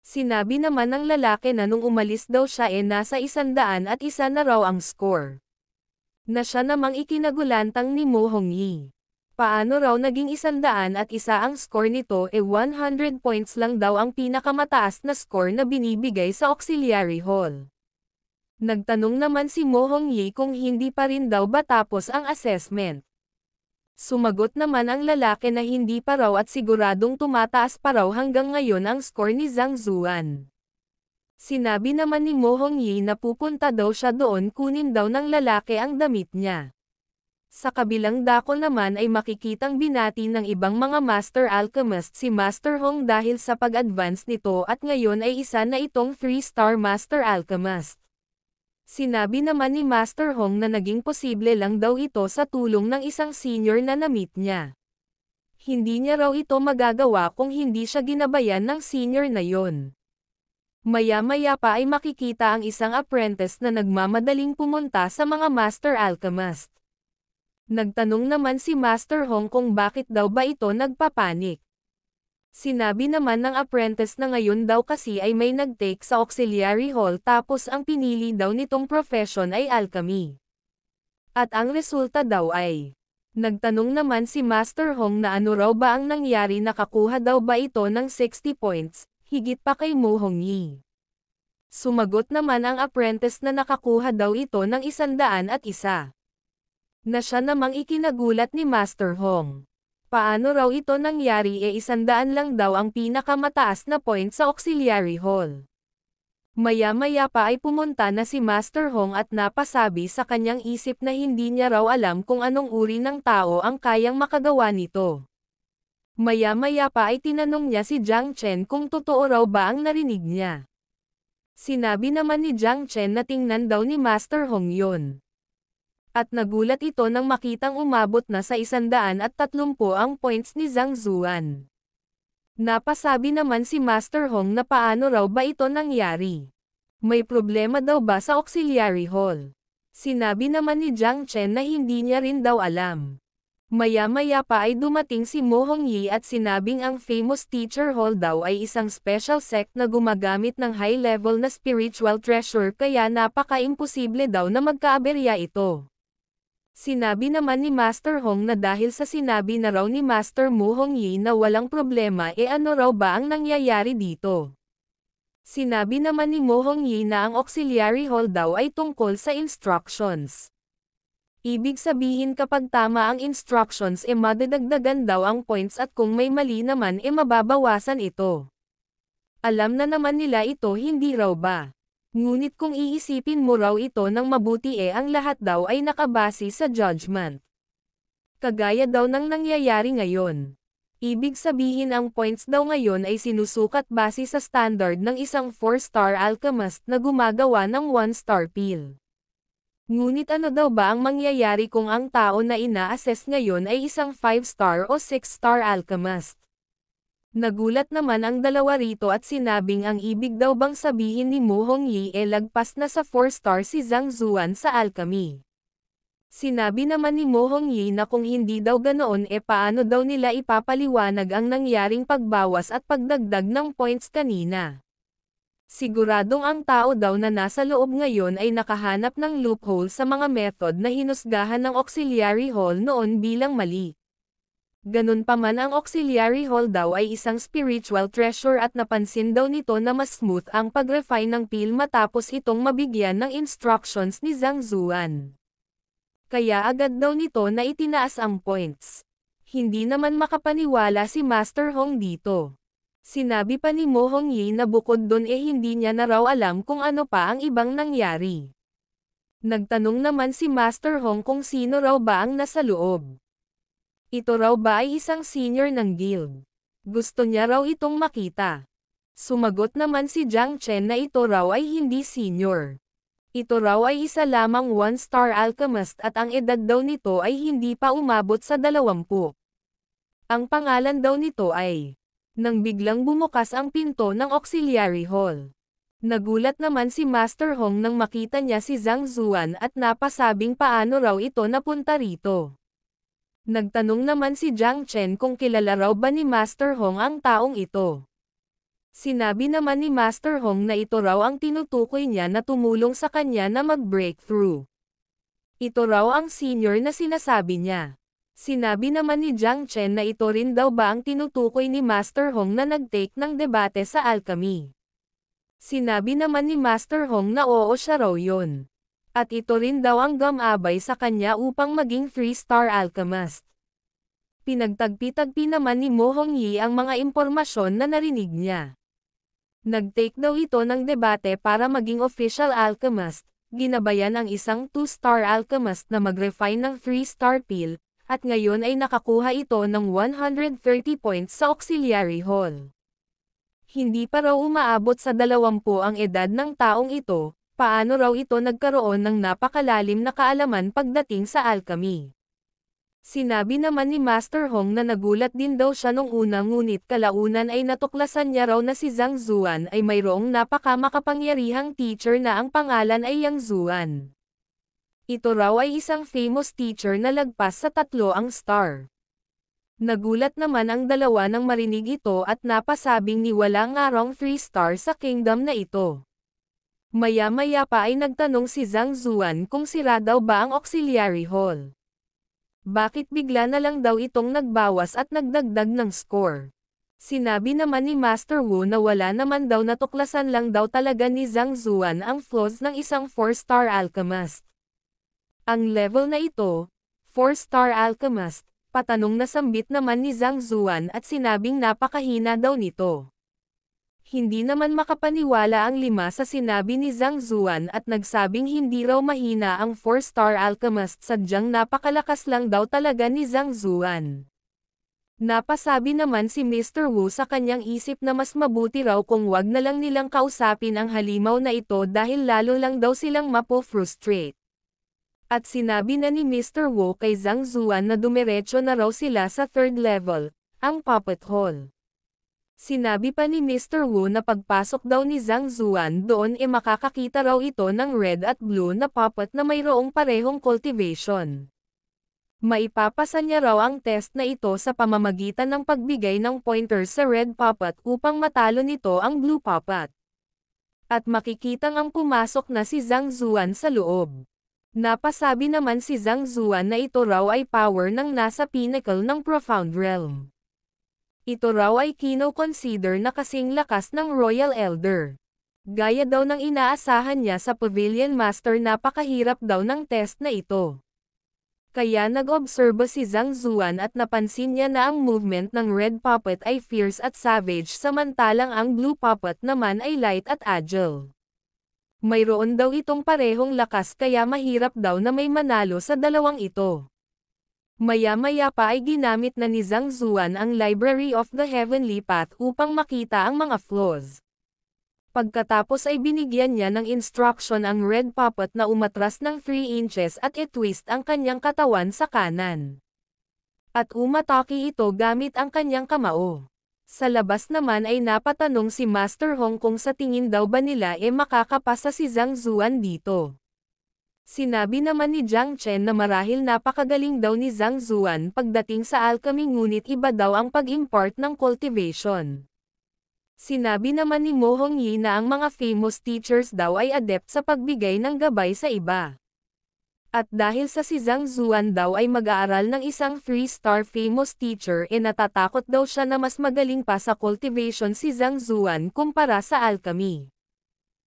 Speaker 1: Sinabi naman ng lalaki na nung umalis daw siya e eh nasa isandaan at isa na raw ang score na siya namang ikinagulantang ni Mo Yi. Paano raw naging isandaan at isa ang score nito e 100 points lang daw ang pinakamataas na score na binibigay sa auxiliary hall. Nagtanong naman si Mo Yi kung hindi pa rin daw ba tapos ang assessment. Sumagot naman ang lalaki na hindi pa raw at siguradong tumataas pa raw hanggang ngayon ang score ni Zhang Zuan. Sinabi naman ni Mo Hong Yi na pupunta daw siya doon kunin daw ng lalaki ang damit niya. Sa kabilang dako naman ay makikitang binati ng ibang mga Master Alchemist si Master Hong dahil sa pag-advance nito at ngayon ay isa na itong 3-star Master Alchemist. Sinabi naman ni Master Hong na naging posible lang daw ito sa tulong ng isang senior na namit niya. Hindi niya raw ito magagawa kung hindi siya ginabayan ng senior na yon. Maya-maya pa ay makikita ang isang apprentice na nagmamadaling pumunta sa mga Master Alchemist. Nagtanong naman si Master Hong kung bakit daw ba ito nagpapanik. Sinabi naman ng apprentice na ngayon daw kasi ay may nagtake sa auxiliary hall tapos ang pinili daw nitong profession ay alchemy. At ang resulta daw ay, Nagtanong naman si Master Hong na ano raw ba ang nangyari nakakuha daw ba ito ng 60 points, higit pa kay Mo Hongyi. Sumagot naman ang apprentice na nakakuha daw ito ng isandaan at isa. Na siya namang ikinagulat ni Master Hong. Paano raw ito nangyari e isandaan lang daw ang pinakamataas na point sa auxiliary hall. Maya-maya pa ay pumunta na si Master Hong at napasabi sa kanyang isip na hindi niya raw alam kung anong uri ng tao ang kayang makagawa nito. Maya-maya pa ay tinanong niya si Jiang Chen kung totoo raw ba ang narinig niya. Sinabi naman ni Jiang Chen na tingnan daw ni Master Hong yun. At nagulat ito nang makitang umabot na sa isandaan at tatlumpo ang points ni Zhang Zuan. Napasabi naman si Master Hong na paano raw ba ito nangyari. May problema daw ba sa auxiliary hall? Sinabi naman ni Jiang Chen na hindi niya rin daw alam. Maya-maya pa ay dumating si Mo Hong Yi at sinabing ang famous teacher hall daw ay isang special sect na gumagamit ng high-level na spiritual treasure kaya napaka-imposible daw na magkaaberya ito. Sinabi naman ni Master Hong na dahil sa sinabi na raw ni Master Mo Hong Yi na walang problema e ano raw ba ang nangyayari dito. Sinabi naman ni Mo Hong Yi na ang auxiliary hall daw ay tungkol sa instructions. Ibig sabihin kapag tama ang instructions e eh madadagdagan daw ang points at kung may mali naman e eh mababawasan ito. Alam na naman nila ito hindi raw ba? Ngunit kung iisipin mo raw ito ng mabuti e eh ang lahat daw ay nakabase sa judgment. Kagaya daw ng nangyayari ngayon. Ibig sabihin ang points daw ngayon ay sinusukat base sa standard ng isang 4-star alchemist na gumagawa ng 1-star peel. Ngunit ano daw ba ang mangyayari kung ang tao na ina-assess ngayon ay isang 5-star o 6-star alchemist? Nagulat naman ang dalawa rito at sinabing ang ibig daw bang sabihin ni Mo Hong Yi e lagpas na sa 4-star si Zhang Zuan sa alchemy. Sinabi naman ni Mo Hong Yi na kung hindi daw ganoon e paano daw nila ipapaliwanag ang nangyaring pagbawas at pagdagdag ng points kanina. Siguradong ang tao daw na nasa loob ngayon ay nakahanap ng loophole sa mga method na hinusgahan ng auxiliary hall noon bilang mali. Ganun pa man ang auxiliary hall daw ay isang spiritual treasure at napansin daw nito na mas smooth ang pag-refine ng pill matapos itong mabigyan ng instructions ni Zhang Zuan. Kaya agad daw nito na itinaas ang points. Hindi naman makapaniwala si Master Hong dito. Sinabi pa ni Mo Hong Yi na bukod doon eh hindi niya na raw alam kung ano pa ang ibang nangyari. Nagtanong naman si Master Hong kung sino raw ba ang nasa loob. Ito raw ba ay isang senior ng guild? Gusto niya raw itong makita. Sumagot naman si Jiang Chen na ito raw ay hindi senior. Ito raw ay isa lamang one-star alchemist at ang edad daw nito ay hindi pa umabot sa dalawampu. Ang pangalan daw nito ay nang biglang bumukas ang pinto ng auxiliary hall. Nagulat naman si Master Hong nang makita niya si Zhang Zuan at napasabing paano raw ito napunta rito. Nagtanong naman si Jiang Chen kung kilala raw ba ni Master Hong ang taong ito. Sinabi naman ni Master Hong na ito raw ang tinutukoy niya na tumulong sa kanya na mag-breakthrough. Ito raw ang senior na sinasabi niya. Sinabi naman ni Jiang Chen na ito rin daw ba ang tinutukoy ni Master Hong na nagtake ng debate sa alchemy. Sinabi naman ni Master Hong na oo siya raw yun. At ito rin daw ang gamabay sa kanya upang maging 3 star alchemist. Pinagtagpi-tagpi naman ni Mo Hong Yi ang mga impormasyon na narinig niya. Nagtake daw ito ng debate para maging official alchemist, ginabayan ang isang 2 star alchemist na mag-refine ng 3 star pill, at ngayon ay nakakuha ito ng 130 points sa auxiliary hall. Hindi pa raw umaabot sa 20 ang edad ng taong ito, paano raw ito nagkaroon ng napakalalim na kaalaman pagdating sa alchemy. Sinabi naman ni Master Hong na nagulat din daw siya nung una ngunit kalaunan ay natuklasan niya raw na si Zhang Zuan ay mayroong napakamakapangyarihang teacher na ang pangalan ay Yang Zuan. Ito raw ay isang famous teacher na lagpas sa tatlo ang star. Nagulat naman ang dalawa nang marinig ito at napasabing ni wala nga wrong 3 star sa kingdom na ito. Maya-maya pa ay nagtanong si Zhang Zuan kung sira daw ba ang auxiliary hall. Bakit bigla na lang daw itong nagbawas at nagdagdag ng score? Sinabi naman ni Master Wu na wala naman daw natuklasan lang daw talaga ni Zhang Zuan ang flaws ng isang 4-star alchemist. Ang level na ito, 4-star alchemist, patanong na nasambit naman ni Zhang Zuan at sinabing napakahina daw nito. Hindi naman makapaniwala ang lima sa sinabi ni Zhang Zuan at nagsabing hindi raw mahina ang 4-star alchemist sadyang napakalakas lang daw talaga ni Zhang Zuan. Napasabi naman si Mr. Wu sa kanyang isip na mas mabuti raw kung wag na lang nilang kausapin ang halimaw na ito dahil lalo lang daw silang mapo-frustrate at sinabi na ni Mr. Wu kay Zhang Zuan na dumiretso na raw sila sa third level, ang puppet hall. Sinabi pa ni Mr. Wu na pagpasok daw ni Zhang Zuan doon ay eh makakakita raw ito ng red at blue na puppet na mayroong parehong cultivation. Maipapasa niya raw ang test na ito sa pamamagitan ng pagbigay ng pointer sa red puppet upang matalo nito ang blue puppet. At makikitang ang pumasok na si Zhang Zuan sa loob. Napasabi naman si Zhang Zuan na ito raw ay power ng nasa pinnacle ng Profound Realm. Ito raw ay kino-consider na kasing lakas ng Royal Elder. Gaya daw ng inaasahan niya sa Pavilion Master napakahirap daw ng test na ito. Kaya nag-obserbo si Zhang Zuan at napansin niya na ang movement ng Red Puppet ay fierce at savage samantalang ang Blue Puppet naman ay light at agile. Mayroon daw itong parehong lakas kaya mahirap daw na may manalo sa dalawang ito. Maya-maya pa ay ginamit na ni Zhang Zuan ang Library of the Heavenly Path upang makita ang mga flaws. Pagkatapos ay binigyan niya ng instruction ang red puppet na umatras ng 3 inches at itwist ang kanyang katawan sa kanan. At umataki ito gamit ang kanyang kamao. Sa labas naman ay napatanong si Master Hong kung sa tingin daw ba nila e eh makakapasa si Zhang Zuan dito. Sinabi naman ni Jiang Chen na marahil napakagaling daw ni Zhang Zuan pagdating sa alchemy ngunit iba daw ang pag-import ng cultivation. Sinabi naman ni Mo Yi na ang mga famous teachers daw ay adept sa pagbigay ng gabay sa iba. At dahil sa si Zhang Zuan daw ay mag-aaral ng isang 3-star famous teacher e natatakot daw siya na mas magaling pa sa cultivation si Zhang Zuan kumpara sa alchemy.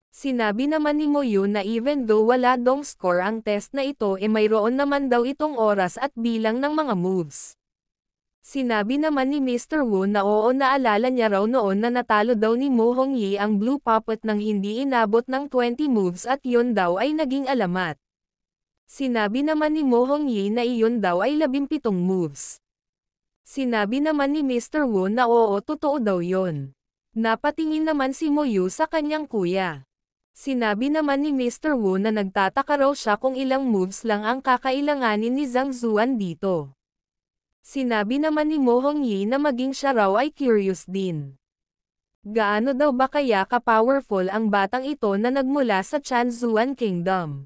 Speaker 1: Sinabi naman ni Moyo na even though wala dong score ang test na ito e eh mayroon naman daw itong oras at bilang ng mga moves. Sinabi naman ni Mr. Wu na oo naalala niya raw noon na natalo daw ni Mo Hongyi ang Blue Puppet nang hindi inabot ng 20 moves at yon daw ay naging alamat. Sinabi naman ni Mo Ye na iyon daw ay labimpitong moves. Sinabi naman ni Mr. Wu na oo totoo daw yon. Napatingin naman si Mo Yu sa kanyang kuya. Sinabi naman ni Mr. Wu na nagtataka raw siya kung ilang moves lang ang kakailanganin ni Zhang Zuan dito. Sinabi naman ni Mo Ye na maging siya raw ay curious din. Gaano daw ba kaya ka-powerful ang batang ito na nagmula sa Chanzuan Kingdom?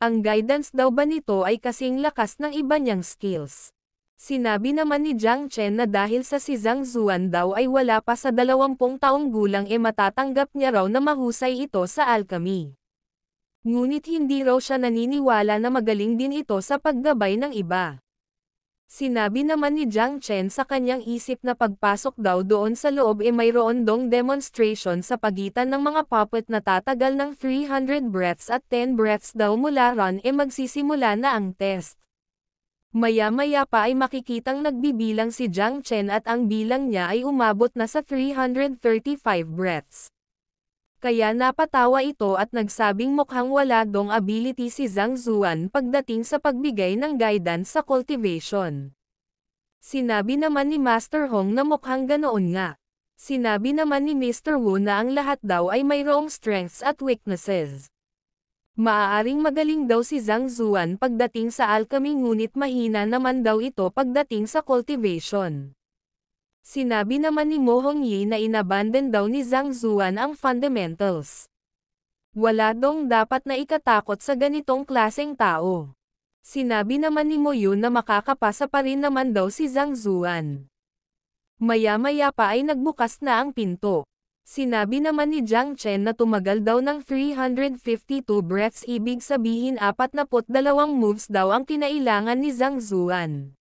Speaker 1: Ang guidance daw ba nito ay kasing lakas ng iba niyang skills. Sinabi naman ni Jiang Chen na dahil sa si Zhang Zuan daw ay wala pa sa 20 taong gulang e matatanggap niya raw na mahusay ito sa alchemy. Ngunit hindi raw siya naniniwala na magaling din ito sa paggabay ng iba. Sinabi naman ni Jiang Chen sa kanyang isip na pagpasok daw doon sa loob ay mayroon dong demonstration sa pagitan ng mga puppet na tatagal ng 300 breaths at 10 breaths daw mula run ay magsisimula na ang test. Maya-maya pa ay makikitang nagbibilang si Jiang Chen at ang bilang niya ay umabot na sa 335 breaths. Kaya napatawa ito at nagsabing mukhang wala dong ability si Zhang Zuan pagdating sa pagbigay ng guidance sa cultivation. Sinabi naman ni Master Hong na mukhang ganoon nga. Sinabi naman ni Mr. Wu na ang lahat daw ay mayroong strengths at weaknesses. Maaaring magaling daw si Zhang Zuan pagdating sa alchemy ngunit mahina naman daw ito pagdating sa cultivation. Sinabi naman ni Mo Hongyi na inabandon daw ni Zhang Zuan ang fundamentals. Wala dong dapat na ikatakot sa ganitong klaseng tao. Sinabi naman ni Mo Yun na makakapasa pa rin naman daw si Zhang Zuan. Maya-maya pa ay nagbukas na ang pinto. Sinabi naman ni Jiang Chen na tumagal daw ng 352 breaths ibig sabihin 42 moves daw ang kinailangan ni Zhang Zuan.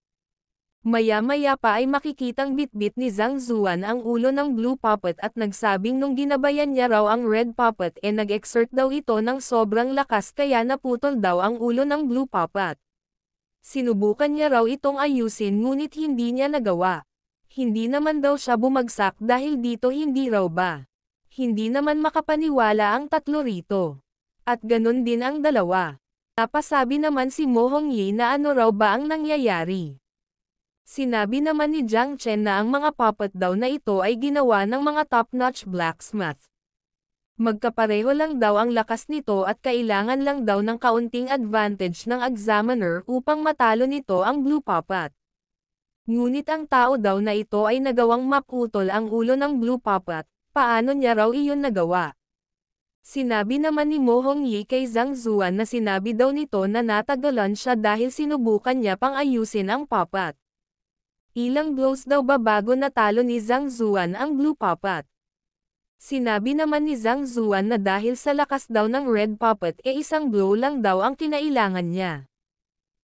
Speaker 1: Maya-maya pa ay makikitang bitbit ni Zhang Zuan ang ulo ng Blue Puppet at nagsabing nung ginabayan niya raw ang Red Puppet e eh nag-exert daw ito ng sobrang lakas kaya naputol daw ang ulo ng Blue Puppet. Sinubukan niya raw itong ayusin ngunit hindi niya nagawa. Hindi naman daw siya bumagsak dahil dito hindi raw ba. Hindi naman makapaniwala ang tatlo rito. At ganun din ang dalawa. Napasabi naman si Mohong Yi na ano raw ba ang nangyayari. Sinabi naman ni Jiang Chen na ang mga puppet daw na ito ay ginawa ng mga top-notch blacksmith. Magkapareho lang daw ang lakas nito at kailangan lang daw ng kaunting advantage ng examiner upang matalo nito ang blue puppet. Ngunit ang tao daw na ito ay nagawang maputol ang ulo ng blue puppet, paano niya raw iyon nagawa? Sinabi naman ni Mo Hong Yi kay Zhang Zuan na sinabi daw nito na natagalan siya dahil sinubukan niya pang ayusin ang puppet. Ilang blows daw ba bago natalo ni Zhang Zuan ang Blue Puppet? Sinabi naman ni Zhang Zuan na dahil sa lakas daw ng Red Puppet e isang blow lang daw ang kinailangan niya.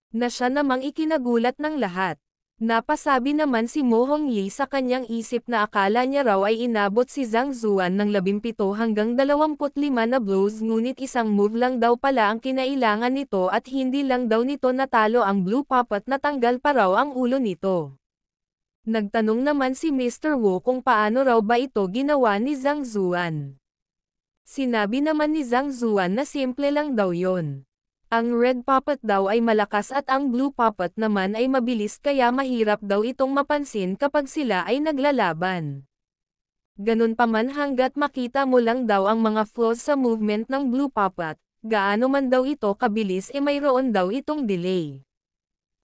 Speaker 1: Na siya namang ikinagulat ng lahat. Napasabi naman si Mo Hong Yi sa kanyang isip na akala niya raw ay inabot si Zhang Zuan ng 17 hanggang 25 na blows ngunit isang move lang daw pala ang kinailangan nito at hindi lang daw nito natalo ang Blue Puppet na tanggal pa raw ang ulo nito. Nagtanong naman si Mr. Wu kung paano raw ba ito ginawa ni Zhang Zuan. Sinabi naman ni Zhang Zuan na simple lang daw yon. Ang red puppet daw ay malakas at ang blue puppet naman ay mabilis kaya mahirap daw itong mapansin kapag sila ay naglalaban. Ganun pa man hanggat makita mo lang daw ang mga flaws sa movement ng blue puppet, gaano man daw ito kabilis e mayroon daw itong delay.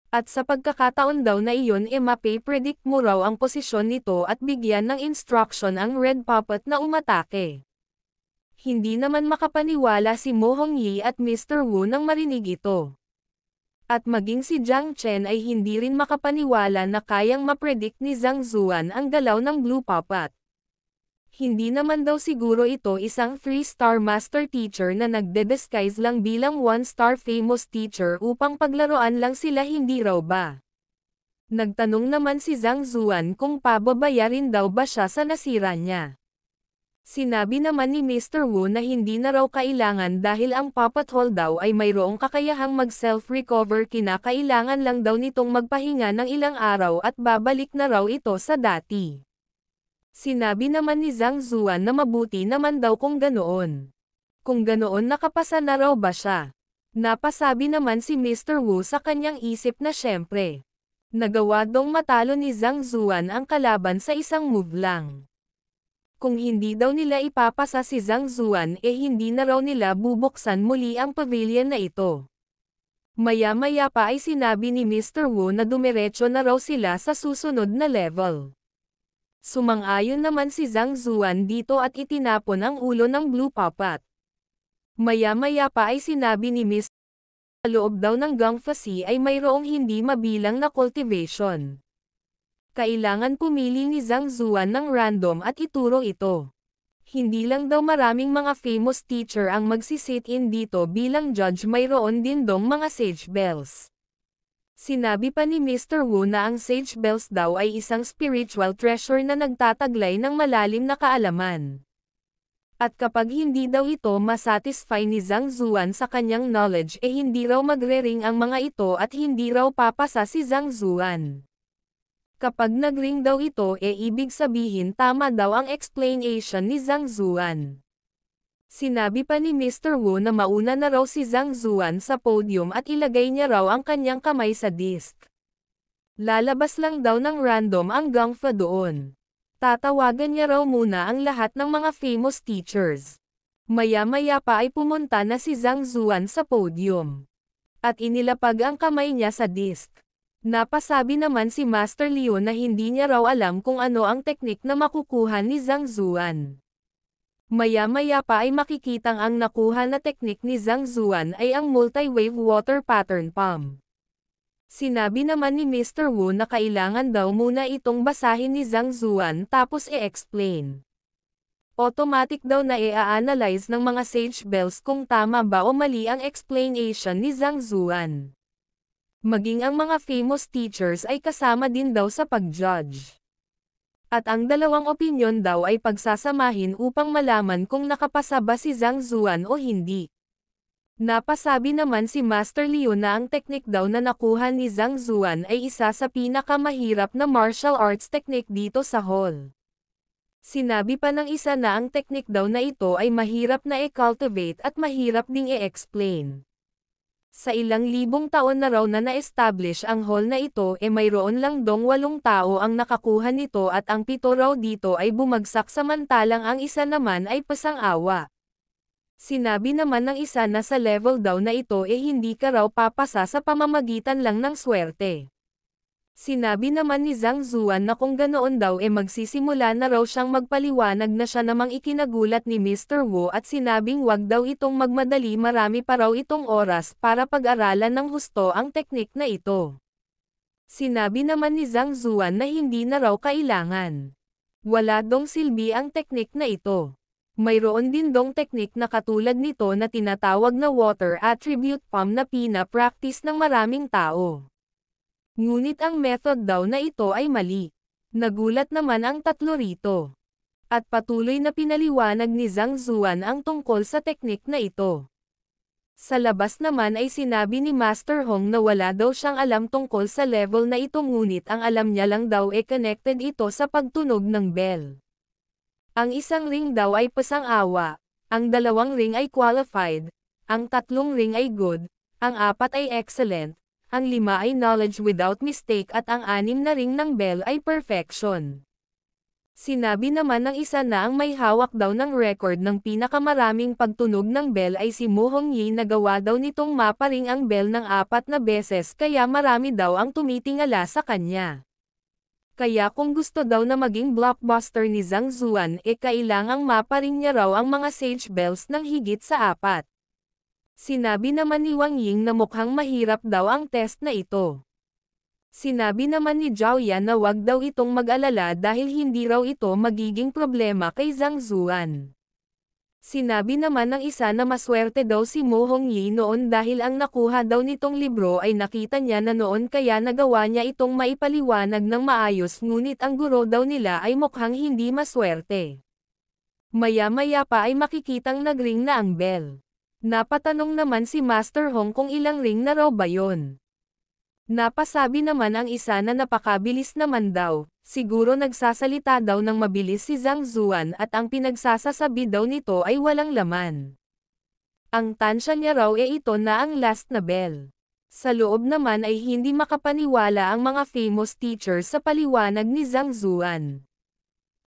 Speaker 1: At sa pagkakataon daw na iyon e mape-predict mo raw ang posisyon nito at bigyan ng instruction ang Red Puppet na umatake. Hindi naman makapaniwala si Mo Hong Yi at Mr. Wu nang marinig ito. At maging si Jiang Chen ay hindi rin makapaniwala na kayang mapredict ni Zhang Zuan ang galaw ng Blue Puppet hindi naman daw siguro ito isang 3-star master teacher na nagde-disguise lang bilang 1-star famous teacher upang paglaruan lang sila hindi raw ba. Nagtanong naman si Zhang Zuan kung pababayarin daw ba siya sa nasira niya. Sinabi naman ni Mr. Wu na hindi na raw kailangan dahil ang papathol daw ay mayroong kakayahang mag-self-recover kinakailangan lang daw nitong magpahinga ng ilang araw at babalik na raw ito sa dati. Sinabi naman ni Zhang Zuan na mabuti naman daw kung ganoon. Kung ganoon nakapasa na raw ba siya? Napasabi naman si Mr. Wu sa kanyang isip na syempre. Nagawa dong matalo ni Zhang Zuan ang kalaban sa isang move lang. Kung hindi daw nila ipapasa si Zhang Zuan eh hindi na raw nila bubuksan muli ang pavilion na ito. Maya-maya pa ay sinabi ni Mr. Wu na dumiretso na raw sila sa susunod na level. Sumang-ayon naman si Zhang Zuan dito at itinapon ang ulo ng Blue Papat. Maya-maya pa ay sinabi ni Miss sa loob daw ng Gangfasi ay mayroong hindi mabilang na cultivation. Kailangan pumili ni Zhang Zuan ng random at ituro ito. Hindi lang daw maraming mga famous teacher ang magsisit-in dito bilang judge mayroon din dong mga sage bells. Sinabi pa ni Mr. Wu na ang sage bells daw ay isang spiritual treasure na nagtataglay ng malalim na kaalaman. At kapag hindi daw ito masatisfy ni Zhang Zuan sa kanyang knowledge eh hindi raw magre-ring ang mga ito at hindi raw papasa si Zhang Zuan. Kapag nagring daw ito e eh ibig sabihin tama daw ang explanation ni Zhang Zuan. Sinabi pa ni Mr. Wu na mauna na raw si Zhang Zuan sa podium at ilagay niya raw ang kanyang kamay sa disc. Lalabas lang daw ng random ang Gangfa doon. Tatawagan niya raw muna ang lahat ng mga famous teachers. Maya-maya pa ay pumunta na si Zhang Zuan sa podium. At inilapag ang kamay niya sa disc. Napasabi naman si Master Leo na hindi niya raw alam kung ano ang teknik na makukuha ni Zhang Zuan. Maya-maya pa ay makikitang ang nakuha na teknik ni Zhang Zuan ay ang multi-wave water pattern pump. Sinabi naman ni Mr. Wu na kailangan daw muna itong basahin ni Zhang Zuan tapos i-explain. Automatic daw na i-analyze ng mga sage bells kung tama ba o mali ang explanation ni Zhang Zuan. Maging ang mga famous teachers ay kasama din daw sa pag-judge. At ang dalawang opinyon daw ay pagsasamahin upang malaman kung nakapasa ba si Zhang Zuan o hindi. Napasabi naman si Master Leo na ang teknik daw na nakuha ni Zhang Zuan ay isa sa pinakamahirap na martial arts technique dito sa hall. Sinabi pa ng isa na ang teknik daw na ito ay mahirap na i-cultivate at mahirap ding i-explain. Sa ilang libong taon na raw na na-establish ang hall na ito e eh mayroon lang dong walong tao ang nakakuha nito at ang pito raw dito ay bumagsak samantalang ang isa naman ay pasang-awa. Sinabi naman ng isa na sa level daw na ito e eh hindi ka raw papasa sa pamamagitan lang ng swerte. Sinabi naman ni Zhang Zuan na kung ganoon daw e eh magsisimula na raw siyang magpaliwanag na siya namang ikinagulat ni Mr. Wu at sinabing wag daw itong magmadali marami pa raw itong oras para pag-aralan ng husto ang teknik na ito. Sinabi naman ni Zhang Zuan na hindi na raw kailangan. Wala dong silbi ang teknik na ito. Mayroon din dong teknik na katulad nito na tinatawag na water attribute pump na pina-practice ng maraming tao. Ngunit ang method daw na ito ay mali. Nagulat naman ang tatlo rito. At patuloy na pinaliwanag ni Zhang Zuan ang tungkol sa teknik na ito. Sa labas naman ay sinabi ni Master Hong na wala daw siyang alam tungkol sa level na ito ngunit ang alam niya lang daw ay connected ito sa pagtunog ng bell. Ang isang ring daw ay pasang-awa, ang dalawang ring ay qualified, ang tatlong ring ay good, ang apat ay excellent, ang lima ay knowledge without mistake at ang anim na ring ng bell ay perfection. Sinabi naman ng isa na ang may hawak daw ng record ng pinakamaraming pagtunog ng bell ay si Muhong Yi na gawa daw nitong maparing ang bell ng apat na beses kaya marami daw ang tumitingala sa kanya. Kaya kung gusto daw na maging blockbuster ni Zhang Zuan e eh kailangang maparing niya raw ang mga sage bells ng higit sa apat. Sinabi naman ni Wang Ying na mukhang mahirap daw ang test na ito. Sinabi naman ni Zhao Yan na wag daw itong mag-alala dahil hindi raw ito magiging problema kay Zhang Zuan. Sinabi naman ng isa na maswerte daw si Mo Yi noon dahil ang nakuha daw nitong libro ay nakita niya na noon kaya nagawa niya itong maipaliwanag ng maayos ngunit ang guro daw nila ay mukhang hindi maswerte. Maya-maya pa ay makikitang nagring na ang bell. Napatanong naman si Master Hong kung ilang ring na raw ba yon. Napasabi naman ang isa na napakabilis naman daw, siguro nagsasalita daw ng mabilis si Zhang Zuan at ang pinagsasasabi daw nito ay walang laman. Ang tansya niya raw e ito na ang last na bell. Sa loob naman ay hindi makapaniwala ang mga famous teachers sa paliwanag ni Zhang Zuan.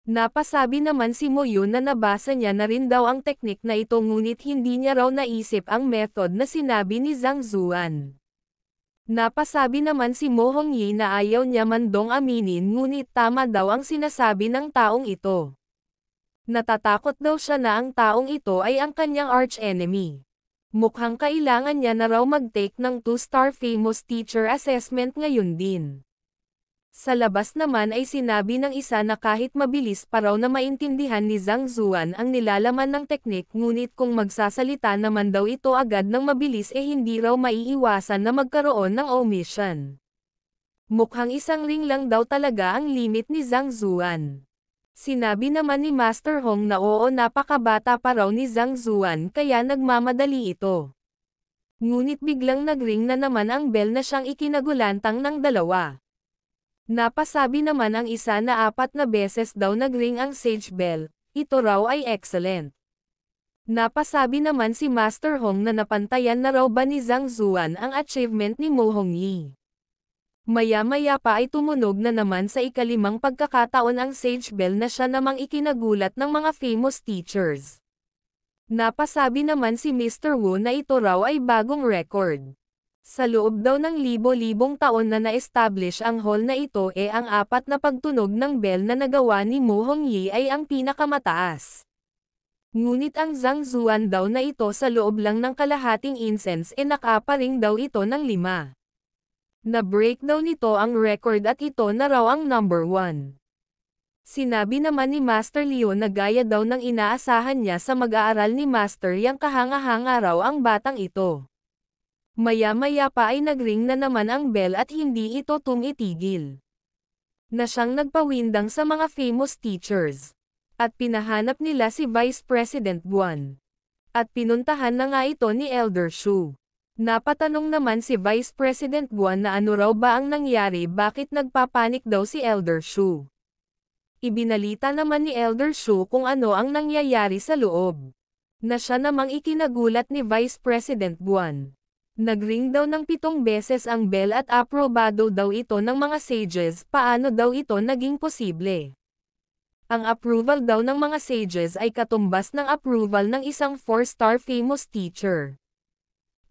Speaker 1: Napasabi naman si Moyun na nabasa niya na rin daw ang teknik na ito ngunit hindi niya raw naisip ang method na sinabi ni Zhang Zuan. Napasabi naman si Mo Hongyi na ayaw niya man dong aminin ngunit tama daw ang sinasabi ng taong ito. Natatakot daw siya na ang taong ito ay ang kanyang arch-enemy. Mukhang kailangan niya na raw mag-take ng two-star famous teacher assessment ngayon din. Sa labas naman ay sinabi ng isa na kahit mabilis pa raw na maintindihan ni Zhang Zuan ang nilalaman ng teknik ngunit kung magsasalita naman daw ito agad ng mabilis eh hindi raw maiiwasan na magkaroon ng omission. Mukhang isang ring lang daw talaga ang limit ni Zhang Zuan. Sinabi naman ni Master Hong na oo napakabata pa raw ni Zhang Zuan kaya nagmamadali ito. Ngunit biglang nagring na naman ang bell na siyang ikinagulantang ng dalawa. Napasabi naman ang isa na apat na beses daw nagring ang sage bell, ito raw ay excellent. Napasabi naman si Master Hong na napantayan na raw ba ni Zhang Zuan ang achievement ni Mo Hong Yi. Maya-maya pa ay tumunog na naman sa ikalimang pagkakataon ang sage bell na siya namang ikinagulat ng mga famous teachers. Napasabi naman si Mr. Wu na ito raw ay bagong record. Sa loob daw ng libo-libong taon na na-establish ang hall na ito e eh ang apat na pagtunog ng bell na nagawa ni Mo Hongyi ay ang pinakamataas. Ngunit ang Zhang Zuan daw na ito sa loob lang ng kalahating incense e eh nakapa daw ito ng lima. Na-break daw nito ang record at ito na raw ang number one. Sinabi naman ni Master Leo na gaya daw ng inaasahan niya sa mag-aaral ni Master yang kahanga-hanga raw ang batang ito. Maya-maya pa ay nagring na naman ang bell at hindi ito tumitigil. Na siyang nagpawindang sa mga famous teachers. At pinahanap nila si Vice President Guan. At pinuntahan na nga ito ni Elder Shu. Napatanong naman si Vice President Guan na ano raw ba ang nangyari bakit nagpapanik daw si Elder Shu. Ibinalita naman ni Elder Shu kung ano ang nangyayari sa loob. Na siya namang ikinagulat ni Vice President Guan Nagring daw ng pitong beses ang bell at aprobado daw ito ng mga sages, paano daw ito naging posible? Ang approval daw ng mga sages ay katumbas ng approval ng isang four-star famous teacher.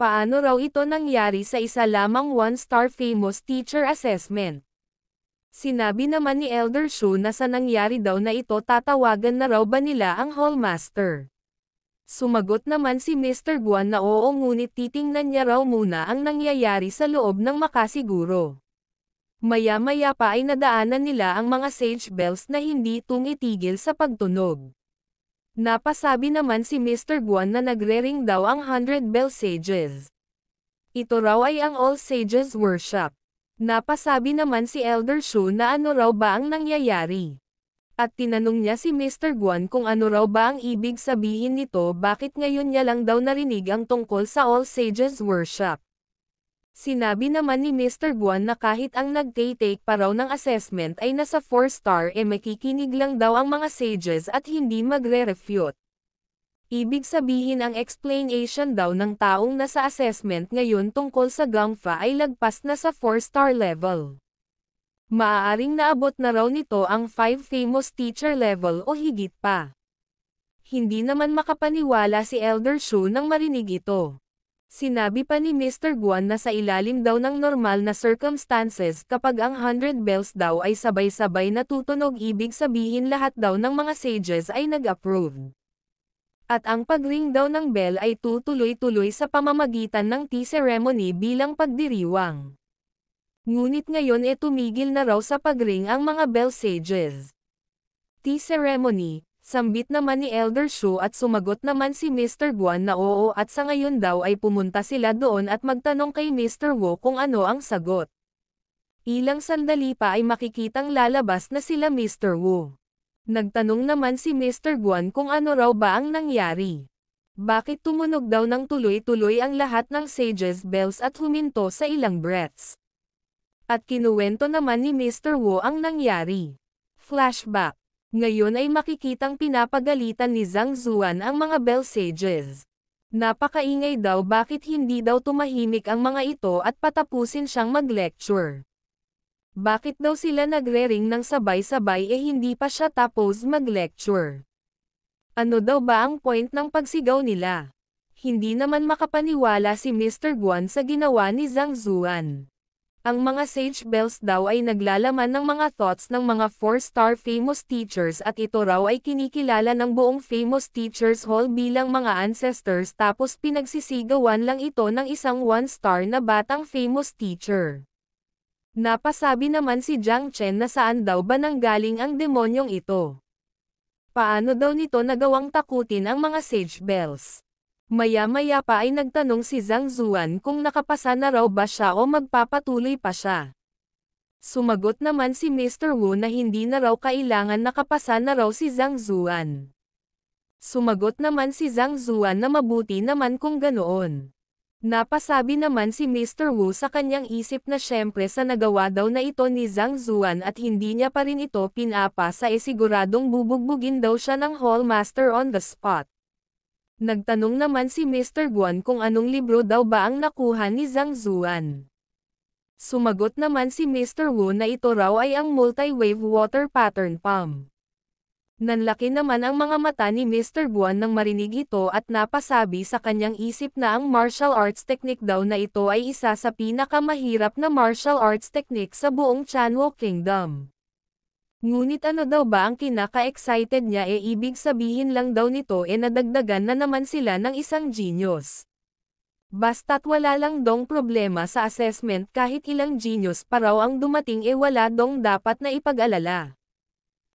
Speaker 1: Paano raw ito nangyari sa isa lamang one-star famous teacher assessment? Sinabi naman ni Elder Shu na sa nangyari daw na ito tatawagan na raw ba nila ang hallmaster. Sumagot naman si Mr. Guan na oo ngunit titingnan niya raw muna ang nangyayari sa loob ng makasiguro. Maya-maya pa ay nadaanan nila ang mga sage bells na hindi tungitigil sa pagtunog. Napasabi naman si Mr. Guan na nagre-ring daw ang 100 bell sages. Ito raw ay ang All Sages Worship. Napasabi naman si Elder Shu na ano raw ba ang nangyayari at tinanong niya si Mr. Guan kung ano raw ba ang ibig sabihin nito bakit ngayon niya lang daw narinig ang tungkol sa All Sages Worship. Sinabi naman ni Mr. Guan na kahit ang nag take pa raw ng assessment ay nasa 4-star e eh makikinig lang daw ang mga sages at hindi magre-refute. Ibig sabihin ang explanation daw ng taong nasa assessment ngayon tungkol sa Gangfa ay lagpas na sa 4-star level. Maaaring naabot na raw nito ang 5 famous teacher level o higit pa. Hindi naman makapaniwala si Elder Shu nang marinig ito. Sinabi pa ni Mr. Guan na sa ilalim daw ng normal na circumstances kapag ang 100 bells daw ay sabay-sabay natutunog ibig sabihin lahat daw ng mga sages ay nag-approve. At ang pagring daw ng bell ay tutuloy-tuloy sa pamamagitan ng tea ceremony bilang pagdiriwang. Ngunit ngayon e tumigil na raw sa pagring ang mga Bell Sages. Tea ceremony, sambit naman ni Elder Shu at sumagot naman si Mr. Guan na oo at sa ngayon daw ay pumunta sila doon at magtanong kay Mr. Wu kung ano ang sagot. Ilang sandali pa ay makikitang lalabas na sila Mr. Wu. Nagtanong naman si Mr. Guan kung ano raw ba ang nangyari. Bakit tumunog daw ng tuloy-tuloy ang lahat ng sages bells at huminto sa ilang breaths? At kinuwento naman ni Mr. Wu ang nangyari. Flashback. Ngayon ay makikitang pinapagalitan ni Zhang Zuan ang mga Bell Sages. Napakaingay daw bakit hindi daw tumahimik ang mga ito at patapusin siyang mag-lecture. Bakit daw sila nagre-ring ng sabay-sabay eh hindi pa siya tapos mag-lecture? Ano daw ba ang point ng pagsigaw nila? Hindi naman makapaniwala si Mr. Guan sa ginawa ni Zhang Zuan. Ang mga sage bells daw ay naglalaman ng mga thoughts ng mga 4-star famous teachers at ito raw ay kinikilala ng buong famous teachers hall bilang mga ancestors tapos pinagsisigawan lang ito ng isang 1-star na batang famous teacher. Napasabi naman si Jiang Chen na saan daw ba nanggaling ang demonyong ito. Paano daw nito nagawang takutin ang mga sage bells? Maya-maya pa ay nagtanong si Zhang Zuan kung nakapasa na raw ba siya o magpapatuloy pa siya. Sumagot naman si Mr. Wu na hindi na raw kailangan nakapasa na raw si Zhang Zuan. Sumagot naman si Zhang Zuan na mabuti naman kung ganoon. Napasabi naman si Mr. Wu sa kanyang isip na syempre sa nagawa daw na ito ni Zhang Zuan at hindi niya pa rin ito pinapasa e siguradong bubugbugin daw siya ng Hall Master on the spot. Nagtanong naman si Mr. Guan kung anong libro daw ba ang nakuha ni Zhang Zuan. Sumagot naman si Mr. Wu na ito raw ay ang multi-wave water pattern pump. Nanlaki naman ang mga mata ni Mr. Guan nang marinig ito at napasabi sa kanyang isip na ang martial arts technique daw na ito ay isa sa pinakamahirap na martial arts technique sa buong Chanwo Kingdom. Ngunit ano daw ba ang kinaka-excited niya e ibig sabihin lang daw nito e nadagdagan na naman sila ng isang genius. Basta't wala lang dong problema sa assessment kahit ilang genius pa raw ang dumating e wala dong dapat na ipag-alala.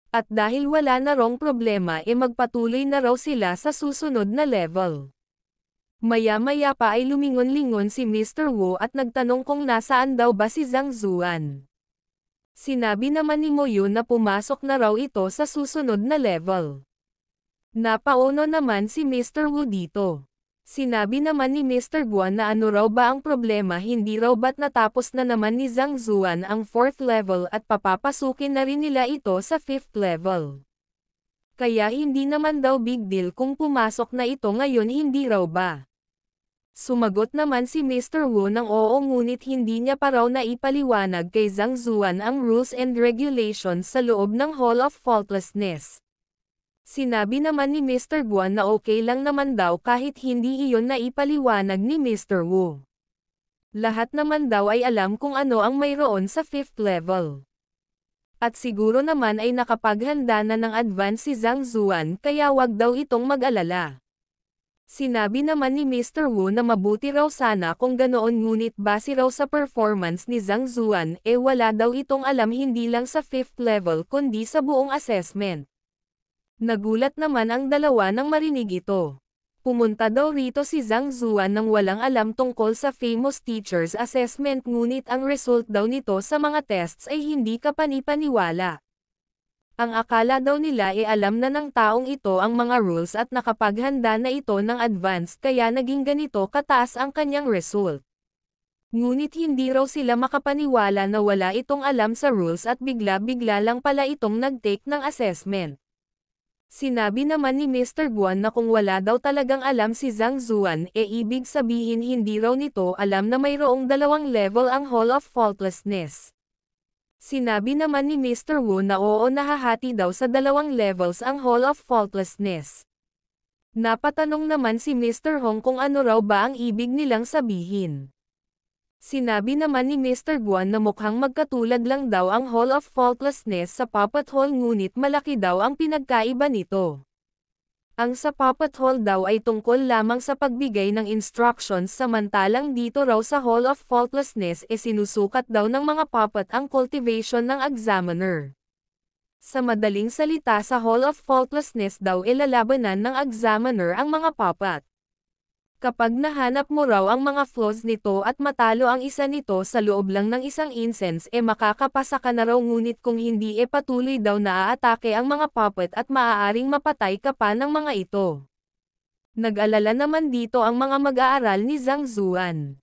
Speaker 1: At dahil wala na rong problema e magpatuloy na raw sila sa susunod na level. Maya-maya pa ay lumingon-lingon si Mr. Wu at nagtanong kung nasaan daw ba si Zhang Zuan. Sinabi naman ni Moyo na pumasok na raw ito sa susunod na level. Napauno naman si Mr. Wu dito. Sinabi naman ni Mr. Guan na ano raw ba ang problema hindi raw ba't natapos na naman ni Zhang Zuan ang 4th level at papapasukin na rin nila ito sa 5th level. Kaya hindi naman daw big deal kung pumasok na ito ngayon hindi raw ba. Sumagot naman si Mr. Wu ng oo ngunit hindi niya pa raw naipaliwanag kay Zhang Zuan ang rules and regulations sa loob ng Hall of Faultlessness. Sinabi naman ni Mr. Guan na okay lang naman daw kahit hindi iyon naipaliwanag ni Mr. Wu. Lahat naman daw ay alam kung ano ang mayroon sa 5th level. At siguro naman ay nakapaghanda na ng advance si Zhang Zuan kaya wag daw itong mag-alala. Sinabi naman ni Mr. Wu na mabuti raw sana kung ganoon ngunit base raw sa performance ni Zhang Zuan e eh wala daw itong alam hindi lang sa fifth level kundi sa buong assessment. Nagulat naman ang dalawa nang marinig ito. Pumunta daw rito si Zhang Zuan nang walang alam tungkol sa famous teacher's assessment ngunit ang result daw nito sa mga tests ay hindi kapanipaniwala. Ang akala daw nila e alam na ng taong ito ang mga rules at nakapaghanda na ito ng advance kaya naging ganito kataas ang kanyang result. Ngunit hindi raw sila makapaniwala na wala itong alam sa rules at bigla-bigla lang pala itong nag-take ng assessment. Sinabi naman ni Mr. Guan na kung wala daw talagang alam si Zhang Zuan e ibig sabihin hindi raw nito alam na mayroong dalawang level ang Hall of Faultlessness. Sinabi naman ni Mr. Wu na oo nahahati daw sa dalawang levels ang Hall of Faultlessness. Napatanong naman si Mr. Hong kung ano raw ba ang ibig nilang sabihin. Sinabi naman ni Mr. Guan na mukhang magkatulad lang daw ang Hall of Faultlessness sa Puppet Hall ngunit malaki daw ang pinagkaiba nito. Ang sa Puppet Hall daw ay tungkol lamang sa pagbigay ng instructions samantalang dito raw sa Hall of Faultlessness e sinusukat daw ng mga puppet ang cultivation ng examiner. Sa madaling salita sa Hall of Faultlessness daw ilalabanan ng examiner ang mga puppet. Kapag nahanap mo raw ang mga flaws nito at matalo ang isa nito sa loob lang ng isang incense e eh makakapasa ka na raw ngunit kung hindi e eh patuloy daw naaatake ang mga puppet at maaaring mapatay ka pa ng mga ito. Nag-alala naman dito ang mga mag-aaral ni Zhang Zuan.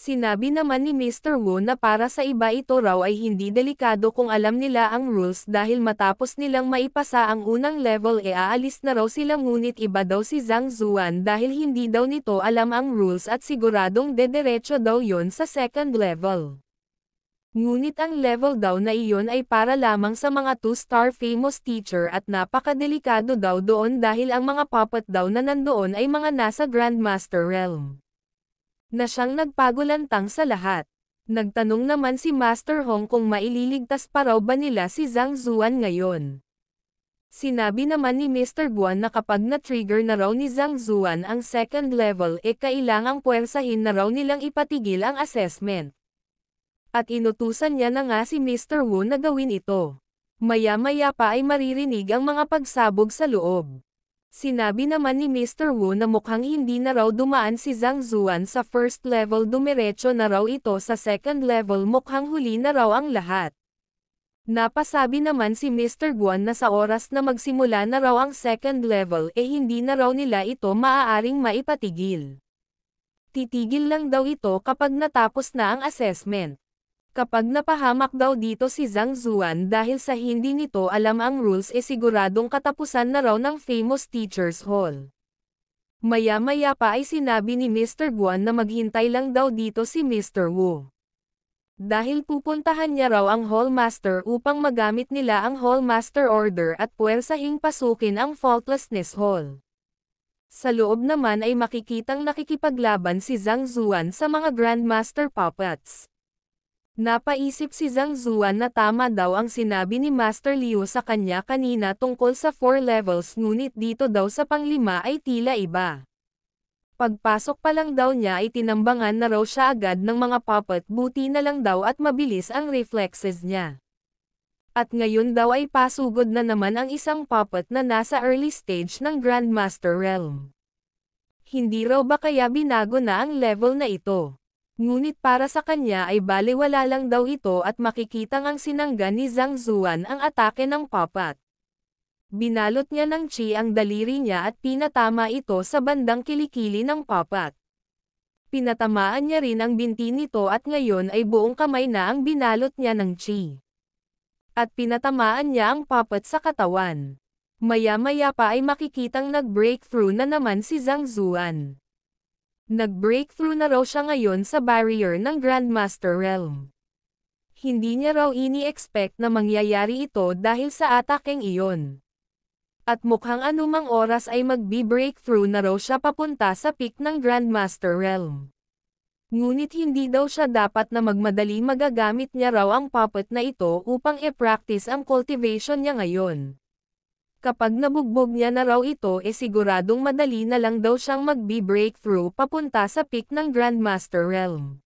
Speaker 1: Sinabi naman ni Mr. Wu na para sa iba ito raw ay hindi delikado kung alam nila ang rules dahil matapos nilang maipasa ang unang level e aalis na raw sila ngunit iba daw si Zhang Zuan dahil hindi daw nito alam ang rules at siguradong dederecho daw yon sa second level. Ngunit ang level daw na iyon ay para lamang sa mga two-star famous teacher at napakadelikado daw doon dahil ang mga puppet daw na nandoon ay mga nasa Grandmaster Realm na siyang nagpagulantang sa lahat. Nagtanong naman si Master Hong kung maililigtas pa raw ba nila si Zhang Zuan ngayon. Sinabi naman ni Mr. Guan na kapag na-trigger na raw ni Zhang Zuan ang second level e eh kailangang puwersahin na raw nilang ipatigil ang assessment. At inutusan niya na nga si Mr. Wu na gawin ito. Maya-maya pa ay maririnig ang mga pagsabog sa loob. Sinabi naman ni Mr. Wu na mukhang hindi na raw dumaan si Zhang Zuan sa first level dumiretso na raw ito sa second level mukhang huli na raw ang lahat. Napasabi naman si Mr. Guan na sa oras na magsimula na raw ang second level eh hindi na raw nila ito maaaring maipatigil. Titigil lang daw ito kapag natapos na ang assessment. Kapag napahamak daw dito si Zhang Zuan dahil sa hindi nito alam ang rules e siguradong katapusan na raw ng famous teacher's hall. Maya-maya pa ay sinabi ni Mr. Guan na maghintay lang daw dito si Mr. Wu. Dahil pupuntahan niya raw ang Hallmaster upang magamit nila ang Hallmaster Order at puwersahing pasukin ang Faultlessness Hall. Sa loob naman ay makikitang nakikipaglaban si Zhang Zuan sa mga Grandmaster Puppets. Napaisip si Zhang Zuan na tama daw ang sinabi ni Master Liu sa kanya kanina tungkol sa four levels ngunit dito daw sa panglima ay tila iba. Pagpasok pa lang daw niya ay tinambangan na raw siya agad ng mga puppet buti na lang daw at mabilis ang reflexes niya. At ngayon daw ay pasugod na naman ang isang puppet na nasa early stage ng Grandmaster Realm. Hindi raw ba kaya binago na ang level na ito? Ngunit para sa kanya ay baliwala lang daw ito at makikita ngang sinangga ni Zhang Zuan ang atake ng papat. Binalot niya ng chi ang daliri niya at pinatama ito sa bandang kilikili ng papat. Pinatamaan niya rin ang binti nito at ngayon ay buong kamay na ang binalot niya ng chi. At pinatamaan niya ang papat sa katawan. Maya-maya pa ay makikitang nag-breakthrough na naman si Zhang Zuan. Nag-breakthrough na raw siya ngayon sa barrier ng Grandmaster Realm. Hindi niya raw ini-expect na mangyayari ito dahil sa atakeng iyon. At mukhang anumang oras ay magbi-breakthrough na raw siya papunta sa peak ng Grandmaster Realm. Ngunit hindi daw siya dapat na magmadali magagamit niya raw ang puppet na ito upang i-practice ang cultivation niya ngayon. Kapag nabugbog niya na raw ito e eh siguradong madali na lang daw siyang mag breakthrough papunta sa peak ng Grandmaster Realm.